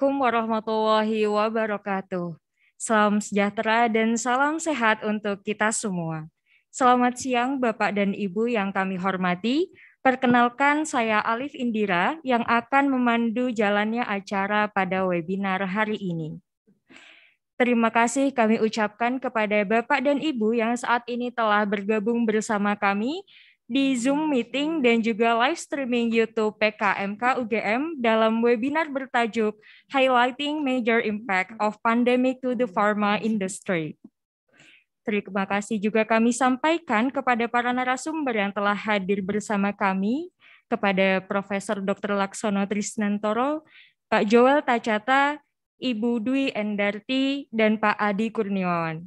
Assalamualaikum warahmatullahi wabarakatuh. Salam sejahtera dan salam sehat untuk kita semua. Selamat siang Bapak dan Ibu yang kami hormati. Perkenalkan saya Alif Indira yang akan memandu jalannya acara pada webinar hari ini. Terima kasih kami ucapkan kepada Bapak dan Ibu yang saat ini telah bergabung bersama kami di Zoom meeting dan juga live streaming YouTube PKMK UGM dalam webinar bertajuk Highlighting Major Impact of Pandemic to the Pharma Industry. Terima kasih juga kami sampaikan kepada para narasumber yang telah hadir bersama kami, kepada Profesor Dr. Laksono Trisnantoro, Pak Joel Tacata, Ibu Dwi Endarti, dan Pak Adi Kurniawan.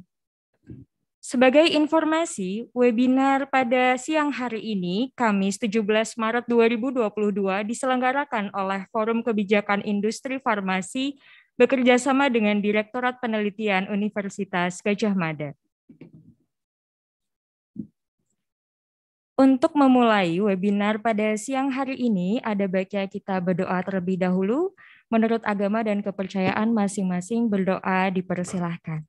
Sebagai informasi, webinar pada siang hari ini, Kamis 17 Maret 2022, diselenggarakan oleh Forum Kebijakan Industri Farmasi bekerjasama dengan Direktorat Penelitian Universitas Gajah Mada. Untuk memulai webinar pada siang hari ini, ada baiknya kita berdoa terlebih dahulu. Menurut agama dan kepercayaan masing-masing berdoa dipersilahkan.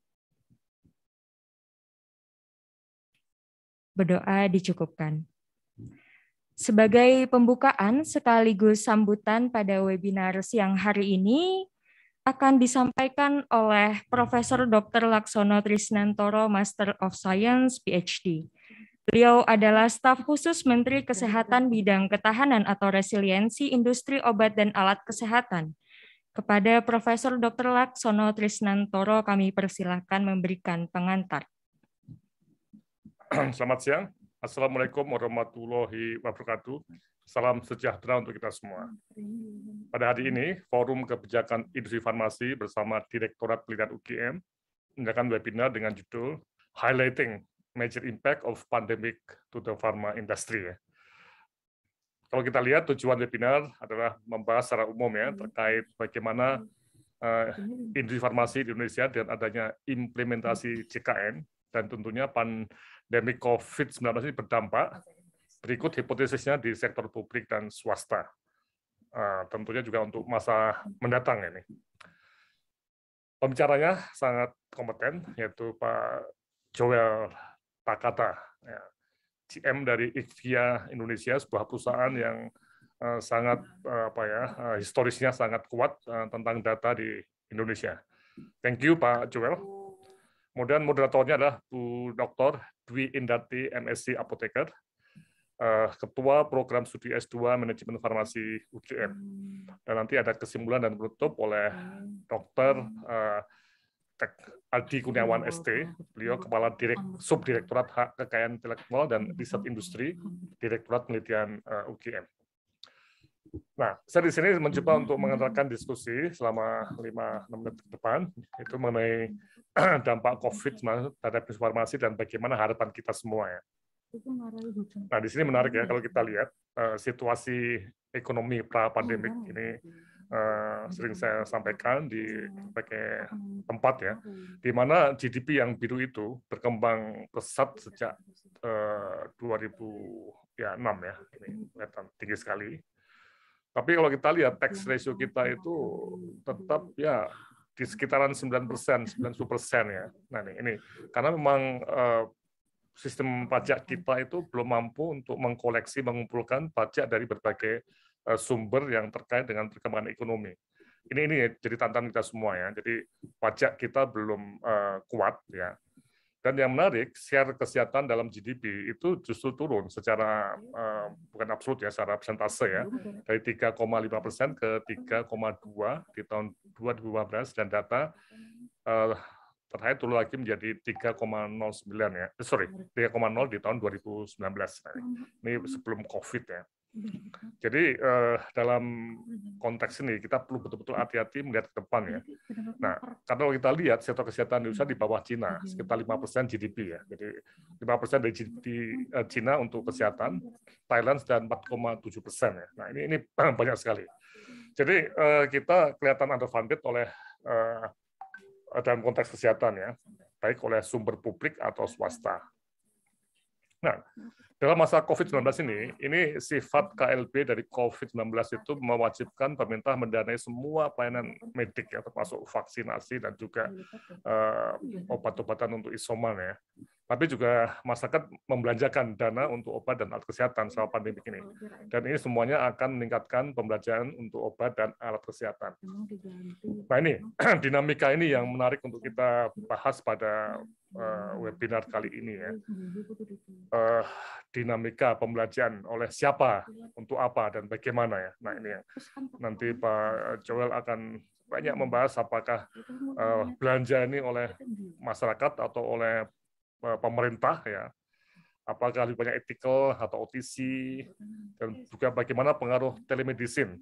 berdoa dicukupkan. Sebagai pembukaan sekaligus sambutan pada webinar siang hari ini, akan disampaikan oleh Profesor Dr. Laksono Trisnantoro, Master of Science, PhD. Beliau adalah staf khusus Menteri Kesehatan Bidang Ketahanan atau Resiliensi Industri Obat dan Alat Kesehatan. Kepada Profesor Dr. Laksono Trisnantoro, kami persilahkan memberikan pengantar. Selamat siang. Assalamualaikum warahmatullahi wabarakatuh. Salam sejahtera untuk kita semua. Pada hari ini, Forum Kebijakan Industri Farmasi bersama Direktorat Pelitian UGM mengadakan webinar dengan judul Highlighting Major Impact of Pandemic to the Pharma Industry. Kalau kita lihat, tujuan webinar adalah membahas secara umum ya hmm. terkait bagaimana eh, industri farmasi di Indonesia dan adanya implementasi CKN dan tentunya pan pandemi COVID-19 ini berdampak. Berikut hipotesisnya di sektor publik dan swasta. Ah, tentunya juga untuk masa mendatang ini. Pembicaranya sangat kompeten, yaitu Pak Joel Takata, ya, GM dari IKEA Indonesia, sebuah perusahaan yang eh, sangat eh, apa ya eh, historisnya sangat kuat tentang data di Indonesia. Thank you Pak Joel. Kemudian moderatornya adalah Bu Dr. Dwi Indati, MSc Apoteker, eh, Ketua Program Studi S2 Manajemen Farmasi UGM. Dan nanti ada kesimpulan dan penutup oleh Dr. Uh, eh, Aldi Kurniawan ST, beliau Kepala Direk, Subdirektorat Hak Kekayaan Intelektual dan Riset Industri, Direktorat Penelitian eh, UGM. Nah, saya di sini mencoba mm-hmm. untuk mengantarkan diskusi selama 5-6 menit ke depan, itu mengenai dampak COVID terhadap informasi dan bagaimana harapan kita semua ya. Nah, di sini menarik ya kalau kita mm-hmm. lihat eh, situasi ekonomi pra-pandemik iya, ini eh, sering mm-hmm. saya sampaikan di iya. berbagai tempat ya, di mana GDP yang biru itu berkembang pesat iya, sejak 2000 eh, ya enam ya ini kelihatan tinggi sekali tapi kalau kita lihat tax iya. ratio kita itu tetap ya di sekitaran 9 persen, 90 persen ya. Nah ini, ini karena memang eh, sistem pajak kita itu belum mampu untuk mengkoleksi, mengumpulkan pajak dari berbagai eh, sumber yang terkait dengan perkembangan ekonomi. Ini ini ya, jadi tantangan kita semua ya. Jadi pajak kita belum eh, kuat ya. Dan yang menarik, share kesehatan dalam GDP itu justru turun secara eh, bukan absolut ya, secara persentase ya, dari 3,5 persen ke 3,2 di tahun 2015 dan data eh, terakhir turun lagi menjadi 3,09 ya, eh, sorry 3,0 di tahun 2019 nah, ini hmm. sebelum COVID ya. Jadi eh, dalam konteks ini kita perlu betul-betul hati-hati melihat ke depan ya. Nah, karena kita lihat sektor kesehatan USA di bawah Cina, sekitar 5% GDP ya. Jadi 5% dari GDP eh, Cina untuk kesehatan, Thailand dan 4,7% ya. Nah, ini ini banyak sekali. Jadi eh, kita kelihatan underfunded oleh eh, dalam konteks kesehatan ya, baik oleh sumber publik atau swasta. Nah, dalam masa COVID-19 ini, ini sifat KLB dari COVID-19 itu mewajibkan pemerintah mendanai semua pelayanan medik, ya, termasuk vaksinasi dan juga uh, obat-obatan untuk isoman. ya tapi juga masyarakat membelanjakan dana untuk obat dan alat kesehatan selama iya, pandemi ini. Dan ini semuanya akan meningkatkan pembelajaran untuk obat dan alat kesehatan. Nah ini, dinamika ini yang menarik untuk kita bahas pada uh, webinar kali ini ya. Uh, dinamika pembelajaran oleh siapa, untuk apa, dan bagaimana ya. Nah ini yang Nanti Pak Joel akan banyak membahas apakah uh, belanja ini oleh masyarakat atau oleh Eh, pemerintah ya apakah lebih banyak ethical atau OTC dan juga bagaimana pengaruh telemedicine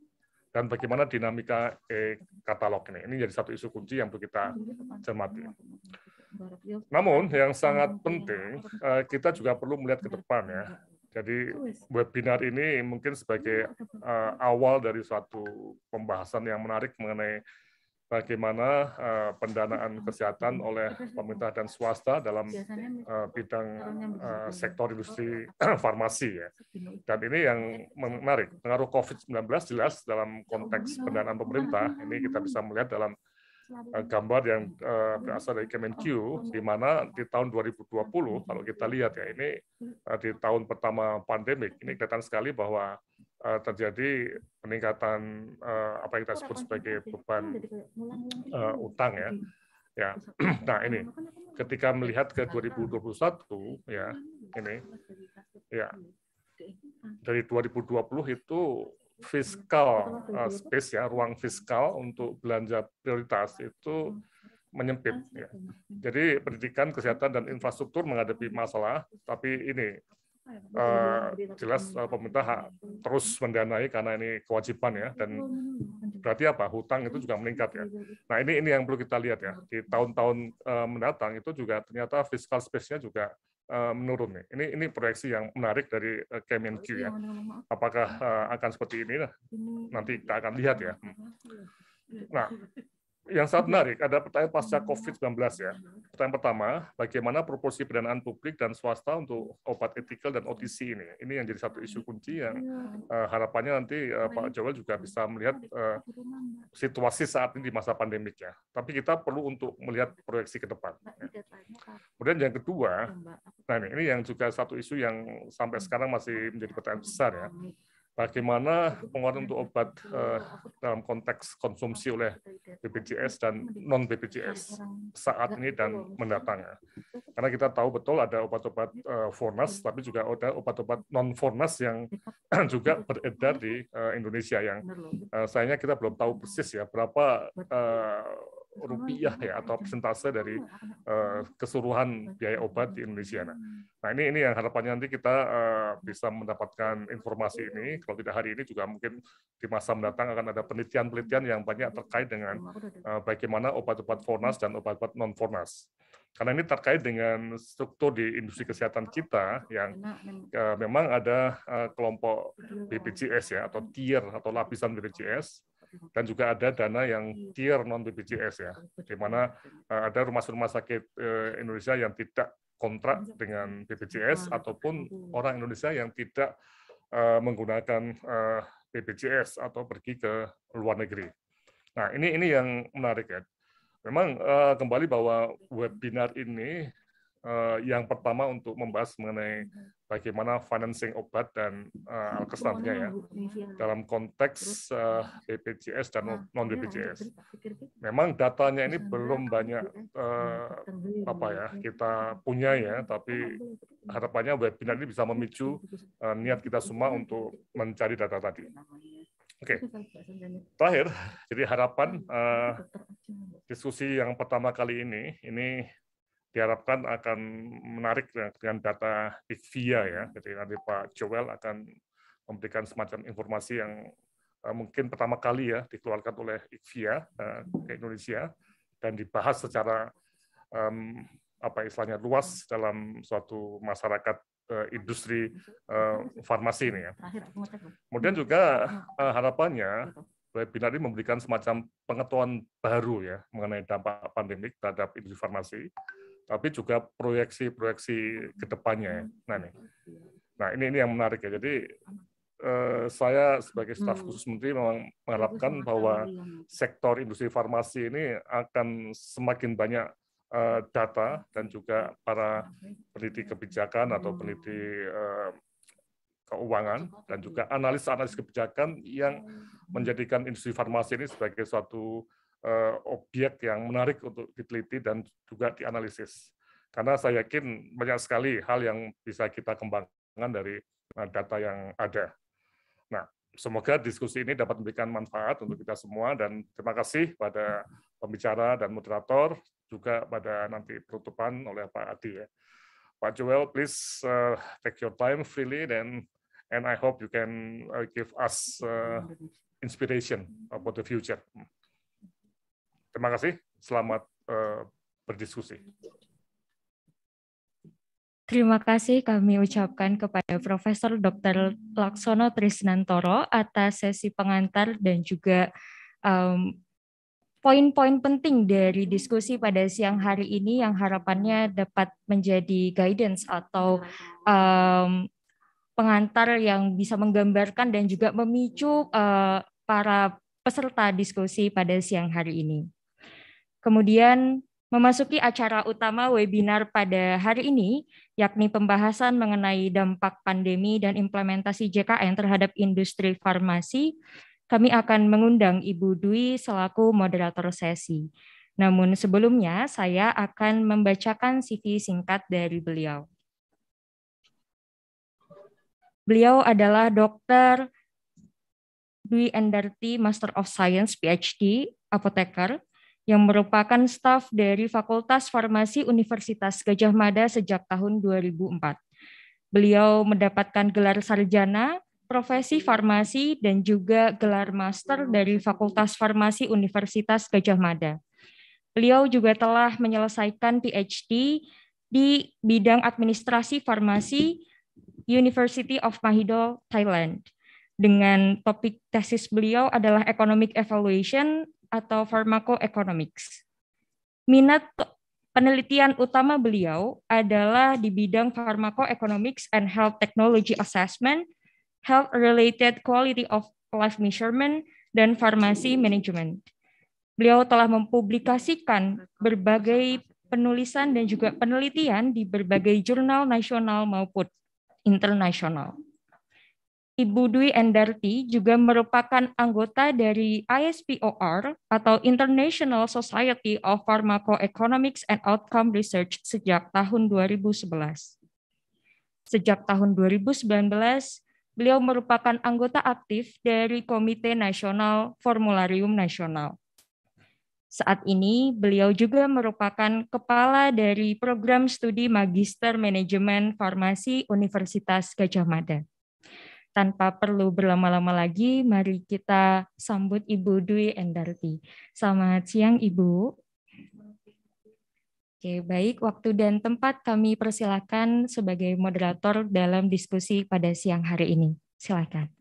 dan bagaimana dinamika e katalog ini. Ini jadi satu isu kunci yang perlu kita cermati. Namun yang sangat penting eh, kita juga perlu melihat ke depan ya. Jadi webinar ini mungkin sebagai awal dari suatu pembahasan yang menarik mengenai bagaimana uh, pendanaan kesehatan oleh pemerintah dan swasta dalam uh, bidang uh, sektor industri oh, iya. farmasi ya. Dan ini yang menarik, pengaruh COVID-19 jelas dalam ya, konteks pendanaan pemerintah, ini kita bisa melihat dalam uh, gambar yang uh, berasal dari Kemenq, oh, oh, di iya. mana di tahun 2020, kalau kita lihat ya, ini uh, di tahun pertama pandemik, ini kelihatan sekali bahwa uh, terjadi peningkatan uh, apa yang kita sebut sebagai beban uh, utang ya. Ya. Nah, ini ketika melihat ke 2021 ya, iya, ini iya. ya. Gitu. Ah. Dari 2020 itu iya. fiskal uh, space ya, ruang fiskal untuk belanja prioritas itu ah. menyempit ah, ya. Jadi pendidikan, kesehatan dan infrastruktur menghadapi masalah, tapi ini uh, jelas uh, pemerintah eh, hmm. terus mendanai karena ini kewajiban ya dan hmm, hmm, berarti apa hutang itu juga meningkat ya. Gitu. Nah ini ini yang perlu kita lihat ya di tahun-tahun uh, mendatang itu juga ternyata fiskal space-nya juga menurun nih. Ini ini proyeksi yang menarik dari uh, KMNQ ya. Apakah akan seperti ini? Nanti kita akan lihat ya. Iya, iya. Nah, iya yang sangat mhm. menarik ada pertanyaan pasca mhm. COVID-19 ya. Mhm. Pertanyaan pertama, bagaimana proporsi pendanaan publik dan swasta untuk obat etikal dan OTC ini? Ini yang jadi satu isu kunci yang iya. eh, harapannya nanti eh, Pak Joel juga bisa melihat eh, situasi saat ini di masa pandemik ya. Tapi kita perlu untuk melihat proyeksi ke depan. Ya. Kemudian yang kedua, iya, nah ini, ini yang juga satu isu yang sampai hmm. sekarang masih menjadi pertanyaan hmm. besar ya bagaimana pengeluaran untuk obat eh, dalam konteks konsumsi oleh BPJS dan non BPJS saat ini dan mendatangnya. Karena kita tahu betul ada obat-obat eh, Fornas, tapi juga ada obat-obat non Fornas yang juga beredar di eh, Indonesia yang eh, sayangnya kita belum tahu persis ya berapa eh, rupiah ya atau persentase dari eh, keseluruhan biaya obat di Indonesia. Nah, hmm. nah, ini ini yang harapannya nanti kita eh, bisa mendapatkan informasi ini. Kalau tidak hari ini juga mungkin di masa mendatang akan ada penelitian-penelitian yang banyak iya, terkait dengan iya, eh, bagaimana obat-obat fornas dan obat-obat non fornas. Karena ini terkait dengan struktur di industri kesehatan kita yang memang ada kelompok BPJS ya atau hmm. tier atau lapisan BPJS dan juga ada dana yang iya. tier non BPJS ya, iya, di mana eh, ada rumah-rumah sakit eh, Indonesia yang tidak kontrak dengan iya. BPJS ataupun orang Indonesia yang tidak eh, menggunakan BPJS atau pergi ke luar negeri. Nah ini ini yang menarik ya. Memang kembali bahwa webinar ini Eh, yang pertama untuk membahas mengenai mm-hmm. bagaimana financing obat dan uh, alkes ya dalam konteks uh, eh, iya. BPJS dan nah, non BPJS. Memang datanya ini belum banyak uh, apa ya kita iya. punya ya, tapi harapannya webinar ini bisa memicu uh, niat kita semua untuk mencari data tadi. Oke, okay. terakhir, jadi harapan uh, diskusi yang pertama kali ini, ini diharapkan akan menarik ya dengan data Ikvia ya. Jadi nanti Pak Joel akan memberikan semacam informasi yang eh, mungkin pertama kali ya dikeluarkan oleh Ikvia eh, ke Indonesia dan dibahas secara apa istilahnya luas dalam suatu masyarakat eh, industri farmasi ini ya. Kemudian juga harapannya webinar ini memberikan semacam pengetahuan baru ya mengenai dampak pandemik terhadap industri farmasi tapi juga proyeksi-proyeksi kedepannya. Ya. Hmm. Nah, nih. Hmm. nah ini ini yang menarik ya. Jadi eh, saya sebagai staf hmm. khusus menteri memang mengharapkan bahwa sektor industri farmasi ini akan semakin banyak eh, data dan juga para peneliti kebijakan atau peneliti eh, keuangan dan juga analis-analis kebijakan yang menjadikan industri farmasi ini sebagai suatu Eh, objek yang menarik untuk diteliti dan juga dianalisis. Karena saya yakin banyak sekali hal yang bisa kita kembangkan dari eh, data yang ada. Nah, semoga diskusi ini dapat memberikan manfaat untuk kita semua dan terima kasih pada pembicara dan moderator juga pada nanti penutupan oleh Pak Adi ya. Pak Joel, please uh, take your time freely then and I hope you can uh, give us uh, inspiration about the future. Hmm. Terima kasih. Selamat eh, berdiskusi. Terima kasih kami ucapkan kepada Profesor Dr. Laksono Trisnantoro atas sesi pengantar dan juga poin poin-poin penting dari diskusi pada siang hari ini yang harapannya dapat menjadi guidance atau um, pengantar yang bisa menggambarkan dan juga memicu uh, para peserta diskusi pada siang hari ini. Kemudian memasuki acara utama webinar pada hari ini, yakni pembahasan mengenai dampak pandemi dan implementasi JKN terhadap industri farmasi, kami akan mengundang Ibu Dwi selaku moderator sesi. Namun sebelumnya, saya akan membacakan CV singkat dari beliau. Beliau adalah Dr. Dwi Endarti Master of Science, PhD, apoteker, yang merupakan staf dari Fakultas Farmasi Universitas Gajah Mada sejak tahun 2004. Beliau mendapatkan gelar sarjana, profesi farmasi, dan juga gelar master dari Fakultas Farmasi Universitas Gajah Mada. Beliau juga telah menyelesaikan PhD di bidang administrasi farmasi University of Mahidol, Thailand. Dengan topik tesis beliau adalah Economic Evaluation atau pharmacoeconomics. Minat penelitian utama beliau adalah di bidang pharmacoeconomics and health technology assessment, health related quality of life measurement, dan farmasi management. Beliau telah mempublikasikan berbagai penulisan dan juga penelitian di berbagai jurnal nasional maupun internasional. Ibu Dwi Endarti juga merupakan anggota dari ISPOR atau International Society of Pharmacoeconomics and Outcome Research sejak tahun 2011. Sejak tahun 2019, beliau merupakan anggota aktif dari Komite Nasional Formularium Nasional. Saat ini, beliau juga merupakan kepala dari program studi Magister Manajemen Farmasi Universitas Gajah Mada. Tanpa perlu berlama-lama lagi, mari kita sambut Ibu Dwi Endarti. Selamat siang Ibu. Oke, baik. Waktu dan tempat kami persilakan sebagai moderator dalam diskusi pada siang hari ini. Silakan.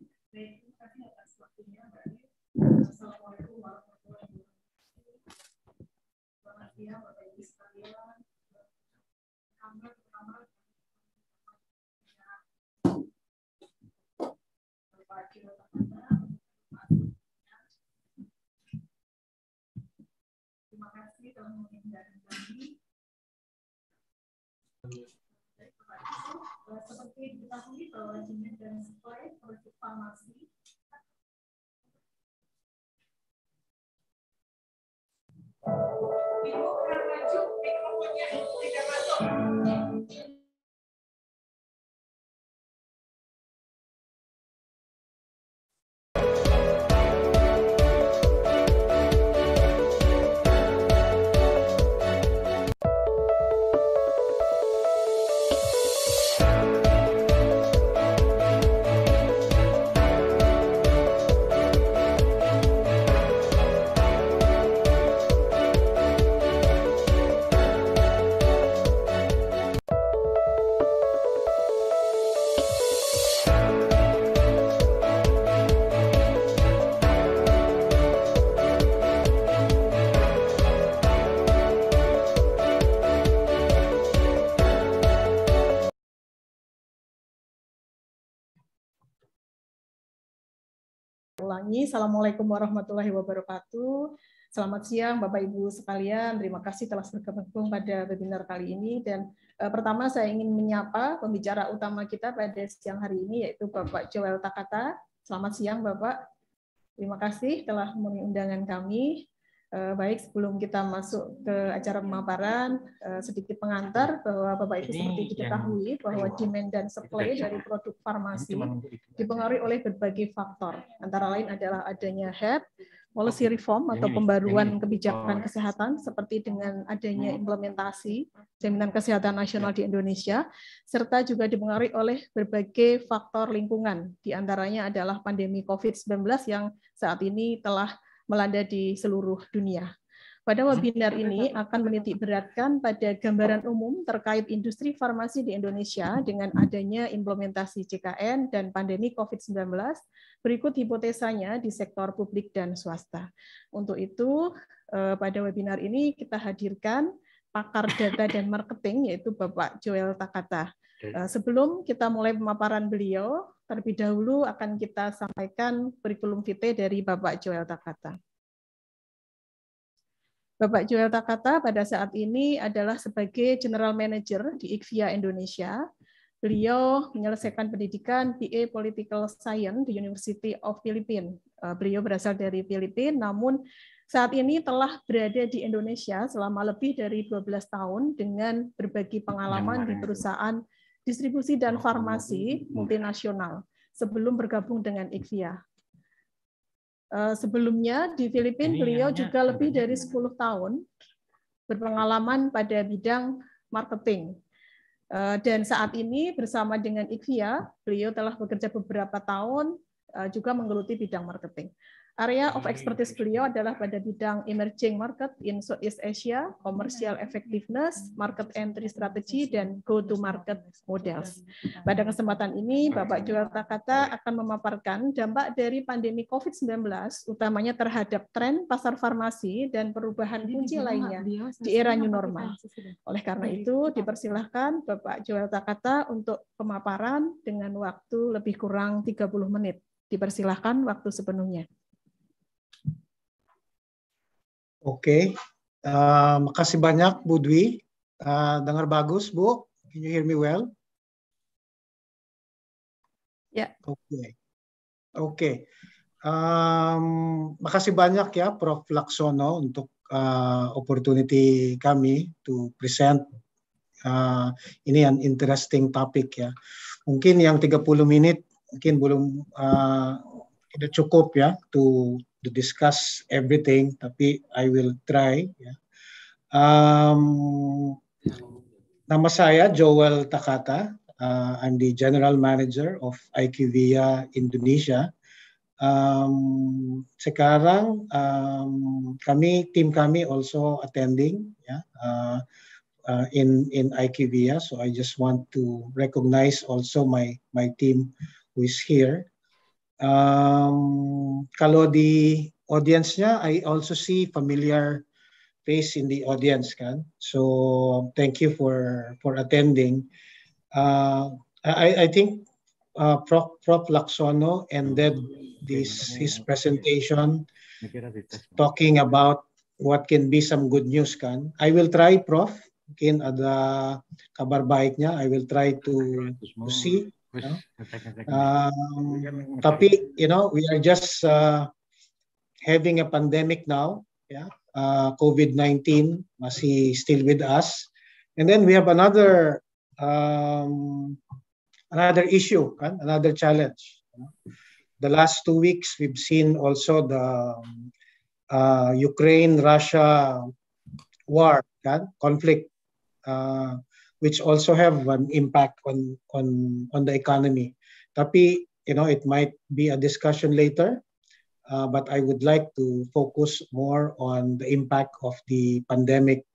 seperti diketahui bahwa Jimin dan Sikoy berdifamasi Ibu, kurang maju mikrofonnya tidak masuk. ulangi. Assalamualaikum warahmatullahi wabarakatuh. Selamat siang Bapak Ibu sekalian. Terima kasih telah bergabung pada webinar kali ini dan uh, pertama saya ingin menyapa pembicara utama kita pada siang hari ini yaitu Bapak Joel Takata. Selamat siang Bapak. Terima kasih telah memenuhi kami. Eh, baik sebelum kita masuk ke acara pemaparan eh, sedikit pengantar bahwa Bapak Ibu seperti diketahui bahwa demand dan supply dari produk farmasi dipengaruhi oleh berbagai faktor antara lain adalah adanya HEP, policy reform atau pembaruan kebijakan kesehatan seperti dengan adanya hmm. implementasi jaminan kesehatan nasional ya. di Indonesia serta juga dipengaruhi oleh berbagai faktor lingkungan di antaranya adalah pandemi Covid-19 yang saat ini telah melanda di seluruh dunia. Pada webinar ini akan menitik beratkan pada gambaran umum terkait industri farmasi di Indonesia dengan adanya implementasi CKN dan pandemi COVID-19, berikut hipotesanya di sektor publik dan swasta. Untuk itu, eh, pada webinar ini kita hadirkan pakar data dan marketing, yaitu Bapak Joel Takata. Eh, sebelum kita mulai pemaparan beliau, Terlebih dahulu akan kita sampaikan kurikulum vitae dari Bapak Joel Takata. Bapak Joel Takata pada saat ini adalah sebagai General Manager di IKVIA Indonesia. Beliau menyelesaikan pendidikan BA Political Science di University of Philippines. Eh, beliau berasal dari Filipina, namun saat ini telah berada di Indonesia selama lebih dari 12 tahun dengan berbagi pengalaman di perusahaan distribusi dan oh. farmasi multinasional sebelum bergabung dengan IKEA. Eh, sebelumnya di Filipina beliau juga lebih dari 10 tahun berpengalaman pada bidang marketing. Eh, dan saat ini bersama dengan IKEA, beliau telah bekerja beberapa tahun eh, juga menggeluti bidang marketing. Area of ah, iya, expertise iya. beliau adalah pada bidang emerging market in Southeast Asia, iya. commercial effectiveness, market entry strategy, dan go-to-market models. Pada kesempatan ini, Bapak Takata akan memaparkan dampak dari pandemi COVID-19, utamanya terhadap tren pasar farmasi dan perubahan kunci lainnya di era new normal. Oleh karena itu, dipersilahkan Bapak Takata untuk pemaparan dengan waktu lebih kurang 30 menit. Dipersilahkan waktu sepenuhnya. Oke, okay. uh, eh, makasih banyak Bu Dwi. Uh, dengar bagus Bu? Can you hear me well? Ya. Yeah. Oke, okay. oke. Okay. Um, makasih banyak ya Prof. Laksono untuk uh, opportunity kami to present uh, ini yang interesting topic ya. Mungkin yang 30 menit mungkin belum uh, tidak cukup ya to to discuss everything, tapi I will try. Yeah. Um, nama saya Joel Takata. Uh, I'm the General Manager of IQVIA Indonesia. Um, sekarang um, kami tim kami also attending yeah, uh, uh, in in IQVIA. So I just want to recognize also my my team who is here. Um, Kalodi audience niya, I also see familiar face in the audience kan. So thank you for for attending. Uh, I, I think uh, Prof, Prof. Lacsono ended this his presentation talking about what can be some good news kan. I will try Prof. Kin ada kabar baiknya. I will try to, to see No? Um, tapi you know we are just uh, having a pandemic now. Yeah, uh, COVID nineteen masih still with us, and then we have another um, another issue, another challenge. The last two weeks we've seen also the uh, Ukraine Russia war, conflict. Uh, which also have an impact on on on the economy. Tapi you know it might be a discussion later, uh, but I would like to focus more on the impact of the pandemic,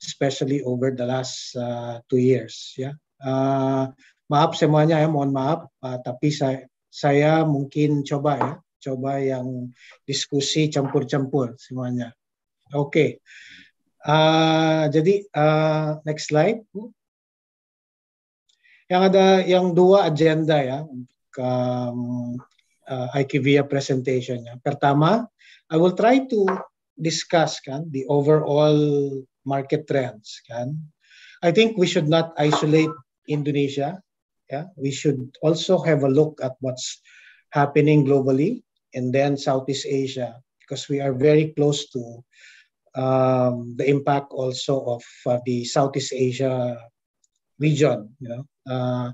especially over the last uh, two years. Yeah. Uh, maaf semuanya ya, mohon maaf. Uh, tapi saya saya mungkin coba ya, coba yang diskusi campur-campur semuanya. Oke. Okay. Uh, jadi uh, next slide. Uh, yang ada yang dua agenda ya um, uh, IKEVIA presentation. Pertama, I will try to discuss kan the overall market trends kan. I think we should not isolate Indonesia. Yeah, we should also have a look at what's happening globally and then Southeast Asia because we are very close to um, the impact also of uh, the Southeast Asia region. You know, uh,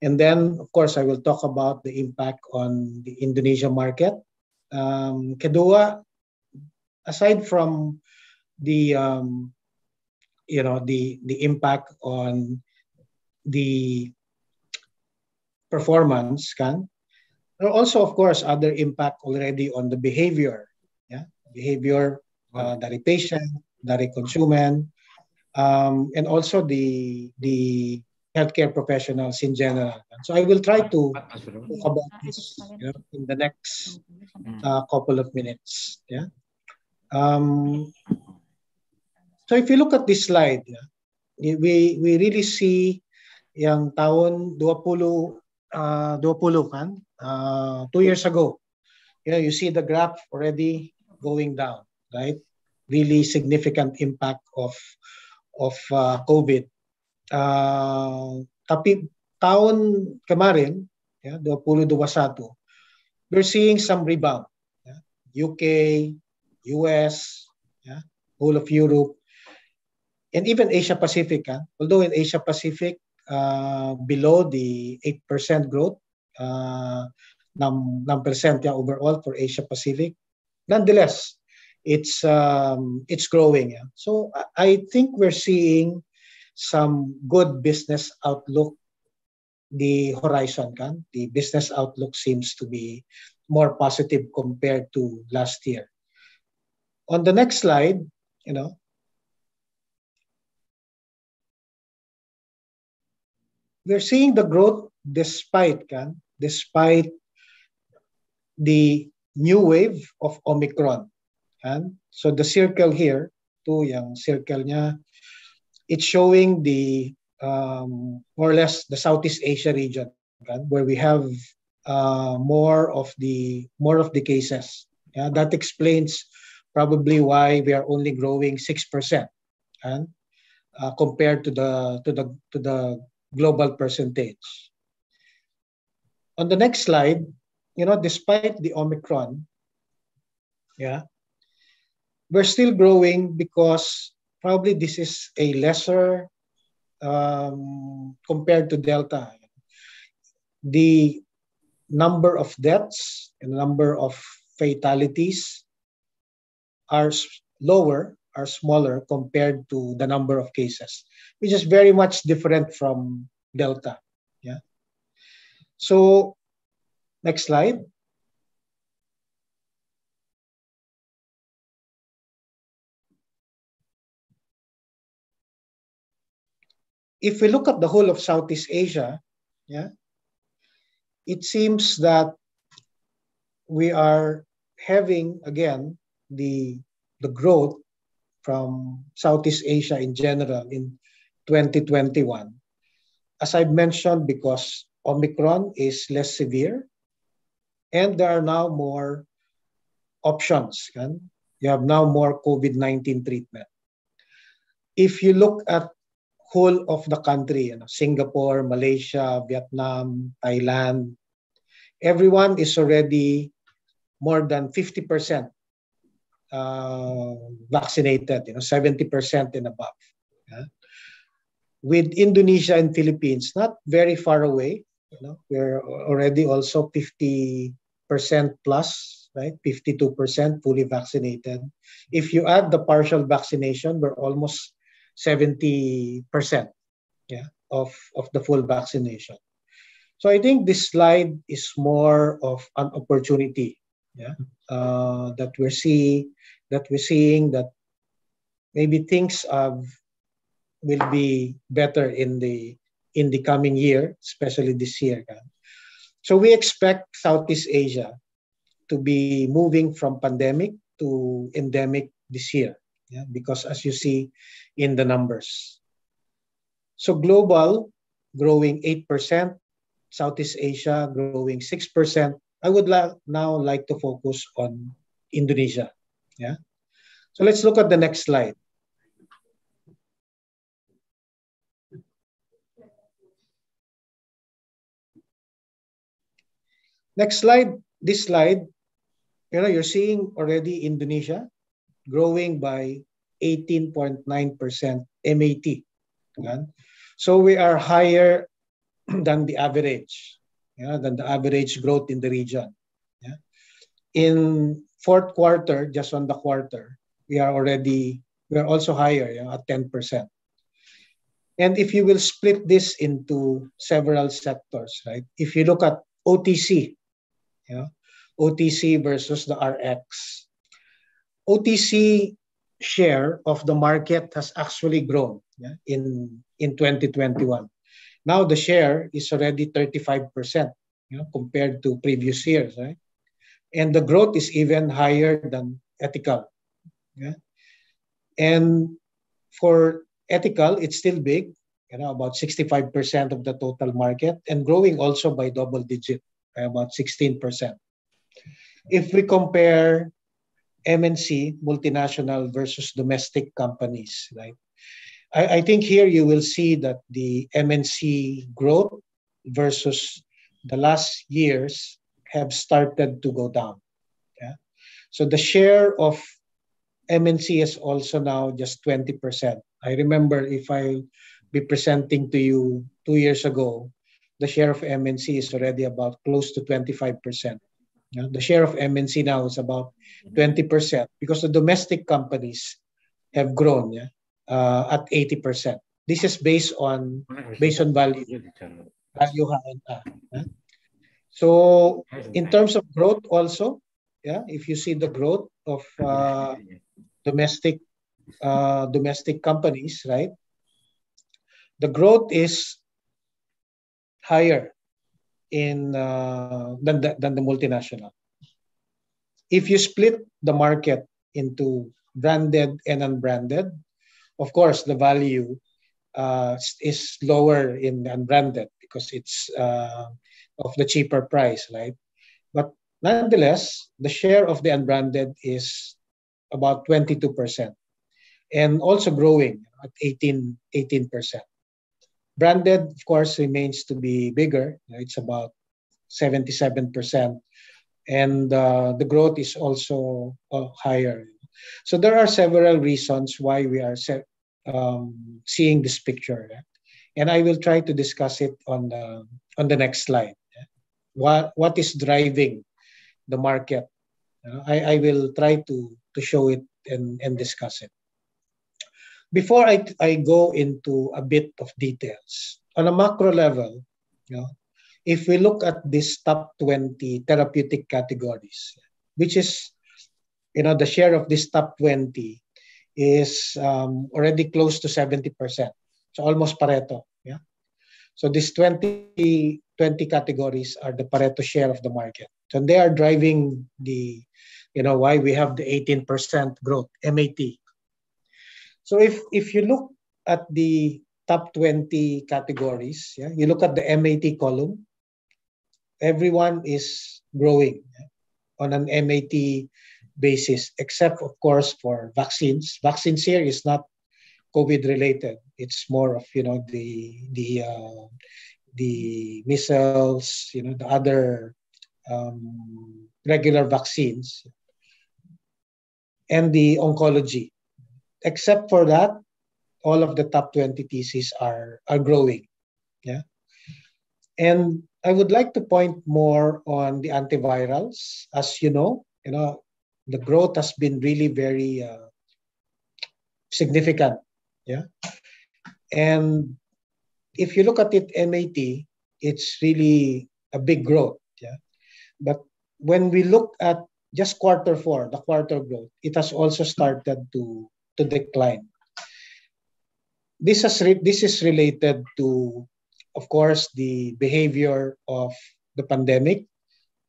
and then, of course, I will talk about the impact on the Indonesia market. Um, Kedua, aside from the um, you know the the impact on the performance can there are also of course other impact already on the behavior yeah behavior uh, dari patient dari konsumen um, and also the the healthcare professionals in general. So I will try to ah, ah, talk about ah, this you know, in the next mm. uh, couple of minutes. Yeah. Um, so if you look at this slide, yeah, we we really see yang tahun 20 uh, 20 kan, uh, two years ago, you know, you see the graph already going down, right? Really significant impact of of uh, COVID uh, tapi taon kemarin, ya, 2021, we're seeing some rebound. Ya, UK, US, ya, whole of Europe, and even Asia Pacific. Huh? Although in Asia Pacific, uh, below the 8% growth, uh, ng, ng percent yeah, overall for Asia Pacific. Nonetheless, it's um, it's growing. Ya. So I think we're seeing some good business outlook, the horizon can, the business outlook seems to be more positive compared to last year. On the next slide, you know, we're seeing the growth despite can, despite the new wave of Omicron. and So the circle here, to yung circle niya, it's showing the um, more or less the Southeast Asia region right, where we have uh, more of the more of the cases. Yeah, that explains probably why we are only growing six percent, and uh, compared to the to the to the global percentage. On the next slide, you know, despite the Omicron, yeah, we're still growing because probably this is a lesser um, compared to Delta. The number of deaths and number of fatalities are lower, are smaller compared to the number of cases, which is very much different from Delta. Yeah. So, next slide. if we look at the whole of Southeast Asia, yeah, it seems that we are having again the the growth from Southeast Asia in general in 2021. As I mentioned, because Omicron is less severe, and there are now more options. Can? You have now more COVID 19 treatment. If you look at whole of the country, you know, Singapore, Malaysia, Vietnam, Thailand, everyone is already more than 50% uh, vaccinated, you know, 70% and above. Yeah? With Indonesia and Philippines, not very far away, you know, we're already also 50% plus, right? 52% fully vaccinated. If you add the partial vaccination, we're almost 70% yeah, of, of the full vaccination. So I think this slide is more of an opportunity yeah, uh, that we're seeing that we're seeing that maybe things have, will be better in the in the coming year, especially this year. So we expect Southeast Asia to be moving from pandemic to endemic this year yeah? because as you see in the numbers. So global growing 8%, Southeast Asia growing 6%. I would la- now like to focus on Indonesia. Yeah. So let's look at the next slide. Next slide, this slide, you know, you're seeing already Indonesia growing by 18.9% MAT. So we are higher than the average, yeah, than the average growth in the region. Yeah. In fourth quarter, just on the quarter, we are already, we are also higher yeah, at 10%. And if you will split this into several sectors, right? If you look at OTC, yeah, OTC versus the RX, OTC share of the market has actually grown yeah, in, in 2021. Now the share is already 35% you know, compared to previous years, right? And the growth is even higher than ethical. Yeah? And for ethical, it's still big, you know, about 65% of the total market and growing also by double digit, by about 16%. If we compare MNC, multinational versus domestic companies, right? I, I, think here you will see that the MNC growth versus the last years have started to go down. Yeah? So the share of MNC is also now just 20%. I remember if I be presenting to you two years ago, the share of MNC is already about close to 25%. The share of MNC now is about 20% because the domestic companies have grown yeah, uh, at 80%. This is based on based on value. So in terms of growth also, yeah, if you see the growth of uh, domestic uh, domestic companies, right? The growth is higher in uh, than, the, than the multinational. If you split the market into branded and unbranded, of course the value uh, is lower in unbranded because it's uh, of the cheaper price, right? But nonetheless, the share of the unbranded is about 22% and also growing at 18, 18%. Branded, of course, remains to be bigger. It's about 77%. And uh, the growth is also uh, higher. So there are several reasons why we are um, seeing this picture. Right? And I will try to discuss it on the, on the next slide. What, what is driving the market? Uh, I, I will try to, to show it and, and discuss it before I, I go into a bit of details, on a macro level, you know, if we look at these top 20 therapeutic categories, which is, you know, the share of this top 20 is um, already close to 70%. So almost Pareto. Yeah. So these 20, 20 categories are the Pareto share of the market. So they are driving the, you know, why we have the 18% growth, MAT, so if if you look at the top 20 categories, yeah, you look at the MAT column, everyone is growing on an MAT basis, except of course for vaccines. Vaccines here is not COVID related. It's more of you know the the uh, the missiles, you know the other um, regular vaccines, and the oncology. Except for that, all of the top 20 theses are, are growing. Yeah. And I would like to point more on the antivirals. As you know, you know, the growth has been really very uh, significant. Yeah. And if you look at it MAT, it's really a big growth. Yeah. But when we look at just quarter four, the quarter growth, it has also started to to decline. This is, re- this is related to, of course, the behavior of the pandemic,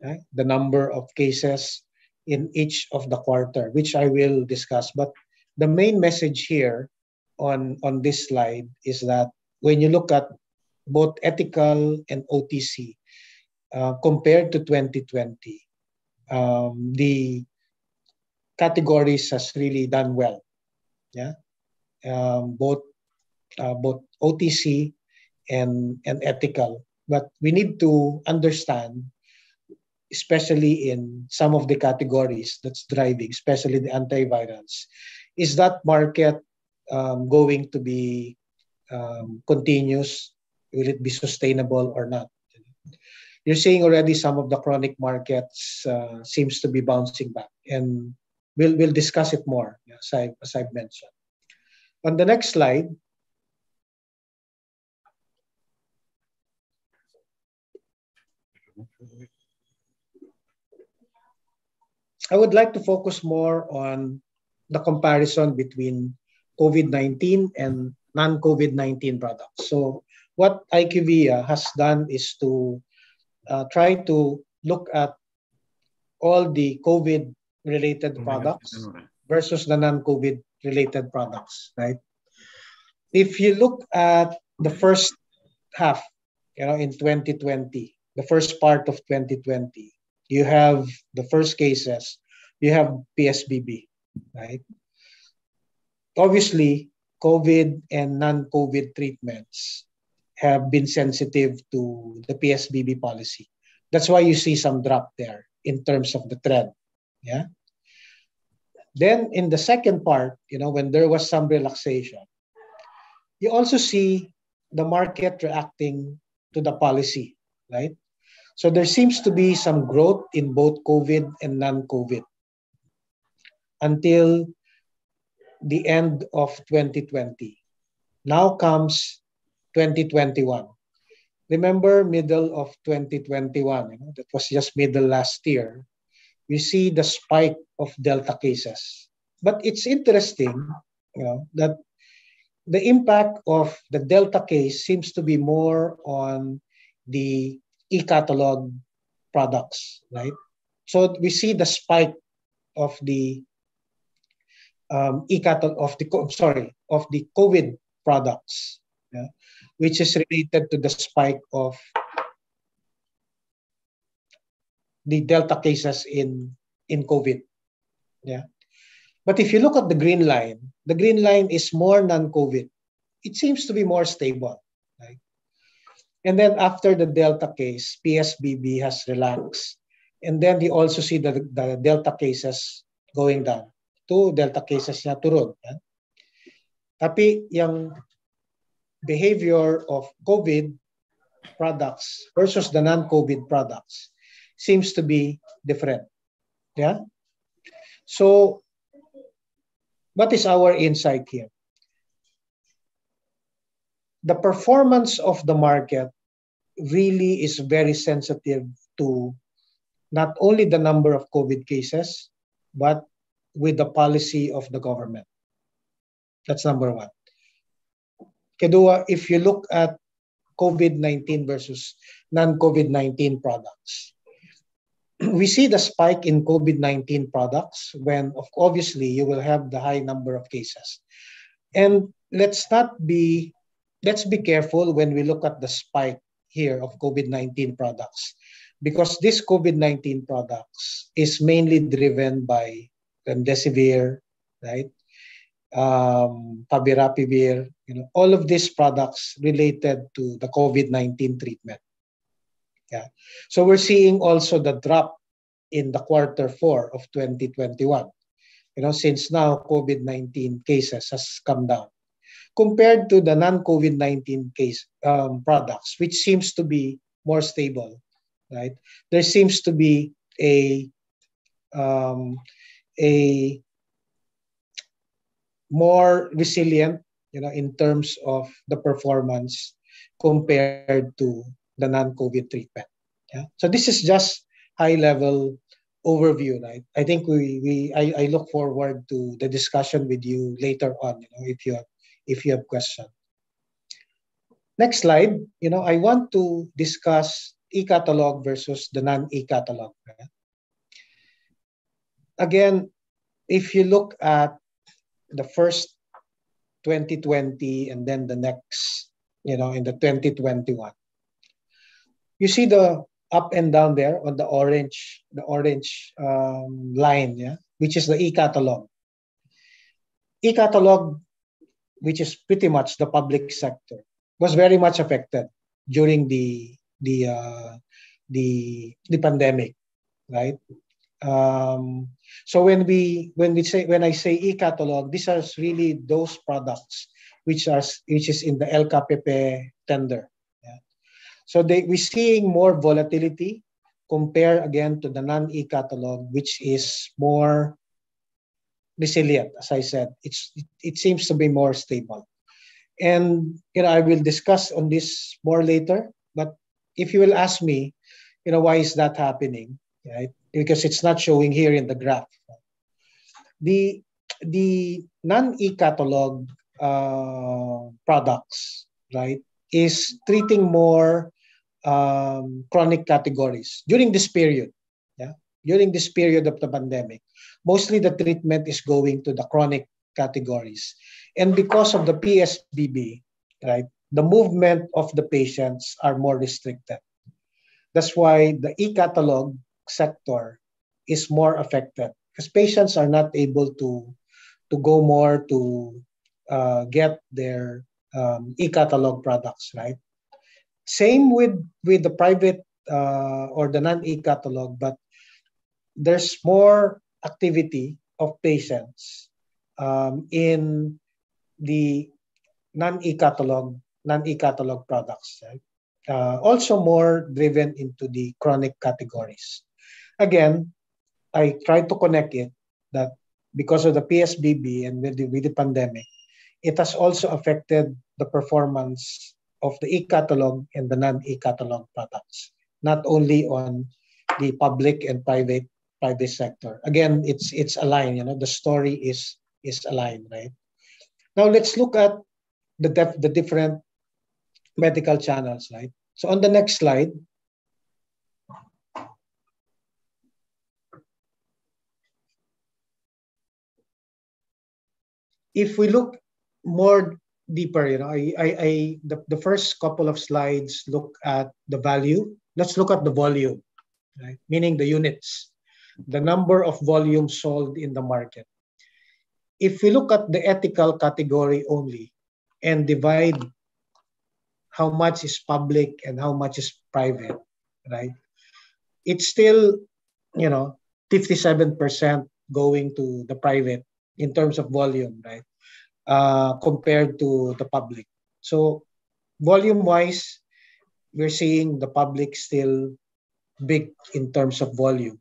right? the number of cases in each of the quarter, which I will discuss. But the main message here on, on this slide is that when you look at both ethical and OTC uh, compared to 2020, um, the categories has really done well yeah, um, both uh, both OTC and and ethical. But we need to understand, especially in some of the categories that's driving, especially the antivirals, is that market um, going to be um, continuous? Will it be sustainable or not? You're seeing already some of the chronic markets uh, seems to be bouncing back, and We'll, we'll discuss it more, as, I, as I've mentioned. On the next slide, I would like to focus more on the comparison between COVID-19 and non-COVID-19 products. So what IQVIA uh, has done is to uh, try to look at all the COVID related products versus the non-COVID related products, right? If you look at the first half, you know, in 2020, the first part of 2020, you have the first cases, you have PSBB, right? Obviously, COVID and non-COVID treatments have been sensitive to the PSBB policy. That's why you see some drop there in terms of the trend yeah. Then in the second part, you know, when there was some relaxation, you also see the market reacting to the policy, right? So there seems to be some growth in both COVID and non-COVID until the end of 2020. Now comes 2021. Remember middle of 2021, you know, that was just middle last year. we see the spike of Delta cases. But it's interesting you know, that the impact of the Delta case seems to be more on the e-catalog products, right? So we see the spike of the um, e-catalog of the sorry of the COVID products, yeah, which is related to the spike of the delta cases in in COVID. Yeah. But if you look at the green line, the green line is more non-COVID. It seems to be more stable. Right? And then after the Delta case, PSBB has relaxed. And then we also see the, the Delta cases going down. to Delta cases na turun. Right? Tapi yung behavior of COVID products versus the non-COVID products, seems to be different. Yeah. So, what is our insight here? The performance of the market really is very sensitive to not only the number of COVID cases, but with the policy of the government. That's number one. Kedua, if you look at COVID 19 versus non COVID 19 products, we see the spike in COVID 19 products when, obviously, you will have the high number of cases. And let's not be let's be careful when we look at the spike here of COVID-19 products because this COVID-19 products is mainly driven by remdesivir, right? Um, you know, all of these products related to the COVID-19 treatment. Yeah. So we're seeing also the drop in the quarter four of 2021. You know, since now COVID-19 cases has come down compared to the non-COVID-19 case um, products, which seems to be more stable, right? There seems to be a um, a more resilient, you know, in terms of the performance compared to the non-COVID treatment. Yeah? So this is just high-level overview, right? I think we, we I, I look forward to the discussion with you later on, you know, if you have, if you have questions. Next slide, you know, I want to discuss e-catalog versus the non-e-catalog. Right? Again, if you look at the first 2020 and then the next, you know, in the 2021, you see the up and down there on the orange, the orange um, line, yeah, which is the e-catalog. E-catalog, which is pretty much the public sector, was very much affected during the the uh, the the pandemic, right? Um, so when we when we say when I say e-catalog, these are really those products which are which is in the El Capepe tender so they, we're seeing more volatility compared again to the non-E catalog, which is more resilient. As I said, it's it, it seems to be more stable. And you know, I will discuss on this more later. But if you will ask me, you know, why is that happening? Right? Because it's not showing here in the graph. The the non-E catalog uh, products, right, is treating more um, chronic categories during this period. Yeah, during this period of the pandemic, mostly the treatment is going to the chronic categories, and because of the PSBB, right, the movement of the patients are more restricted. That's why the e-catalog sector is more affected because patients are not able to to go more to uh, get their um, e-catalog products, right? Same with with the private uh, or the non e catalog, but there's more activity of patients um, in the non-E catalog, non-E catalog products. Right? Uh, also more driven into the chronic categories. Again, I try to connect it that because of the PSBB and with the, with the pandemic, it has also affected the performance of the e-catalog and the non-e-catalog products, not only on the public and private private sector. Again, it's it's aligned. You know, the story is is aligned, right? Now let's look at the def- the different medical channels, right? So on the next slide. If we look more deeper. You know, I, I, I the, the first couple of slides look at the value. Let's look at the volume, right? Meaning the units, the number of volumes sold in the market. If we look at the ethical category only and divide how much is public and how much is private, right? It's still, you know, 57% going to the private in terms of volume, right? Uh, compared to the public. So volume-wise, we're seeing the public still big in terms of volume.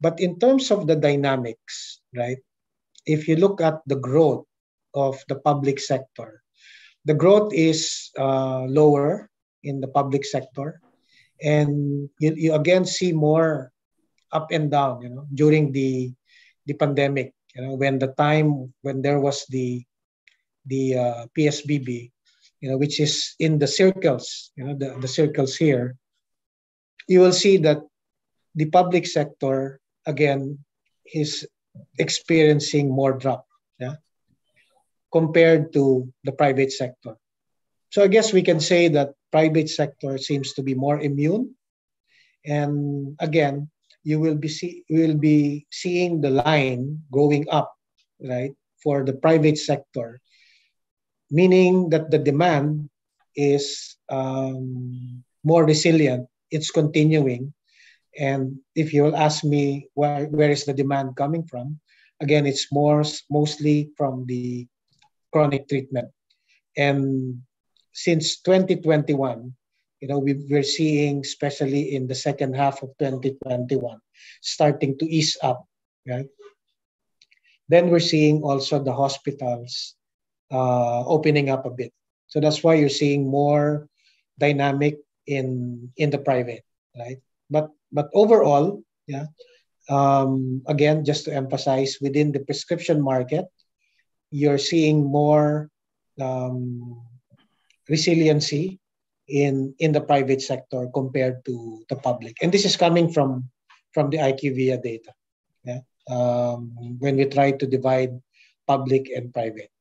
But in terms of the dynamics, right? If you look at the growth of the public sector, the growth is uh, lower in the public sector, and you, you again see more up and down. You know, during the the pandemic, you know, when the time when there was the the uh, PSBB, you know, which is in the circles, you know, the, the circles here, you will see that the public sector again is experiencing more drop, yeah, compared to the private sector. So I guess we can say that private sector seems to be more immune, and again, you will be see, will be seeing the line going up, right, for the private sector meaning that the demand is um, more resilient. It's continuing. And if you'll ask me where, where is the demand coming from, again, it's more mostly from the chronic treatment. And since 2021, you know, we, we're seeing, especially in the second half of 2021, starting to ease up, right? Then we're seeing also the hospitals uh, opening up a bit. So that's why you're seeing more dynamic in in the private, right? But but overall, yeah. Um, again, just to emphasize, within the prescription market, you're seeing more um, resiliency in in the private sector compared to the public, and this is coming from from the IQVIA data. Yeah? Um, when we try to divide public and private.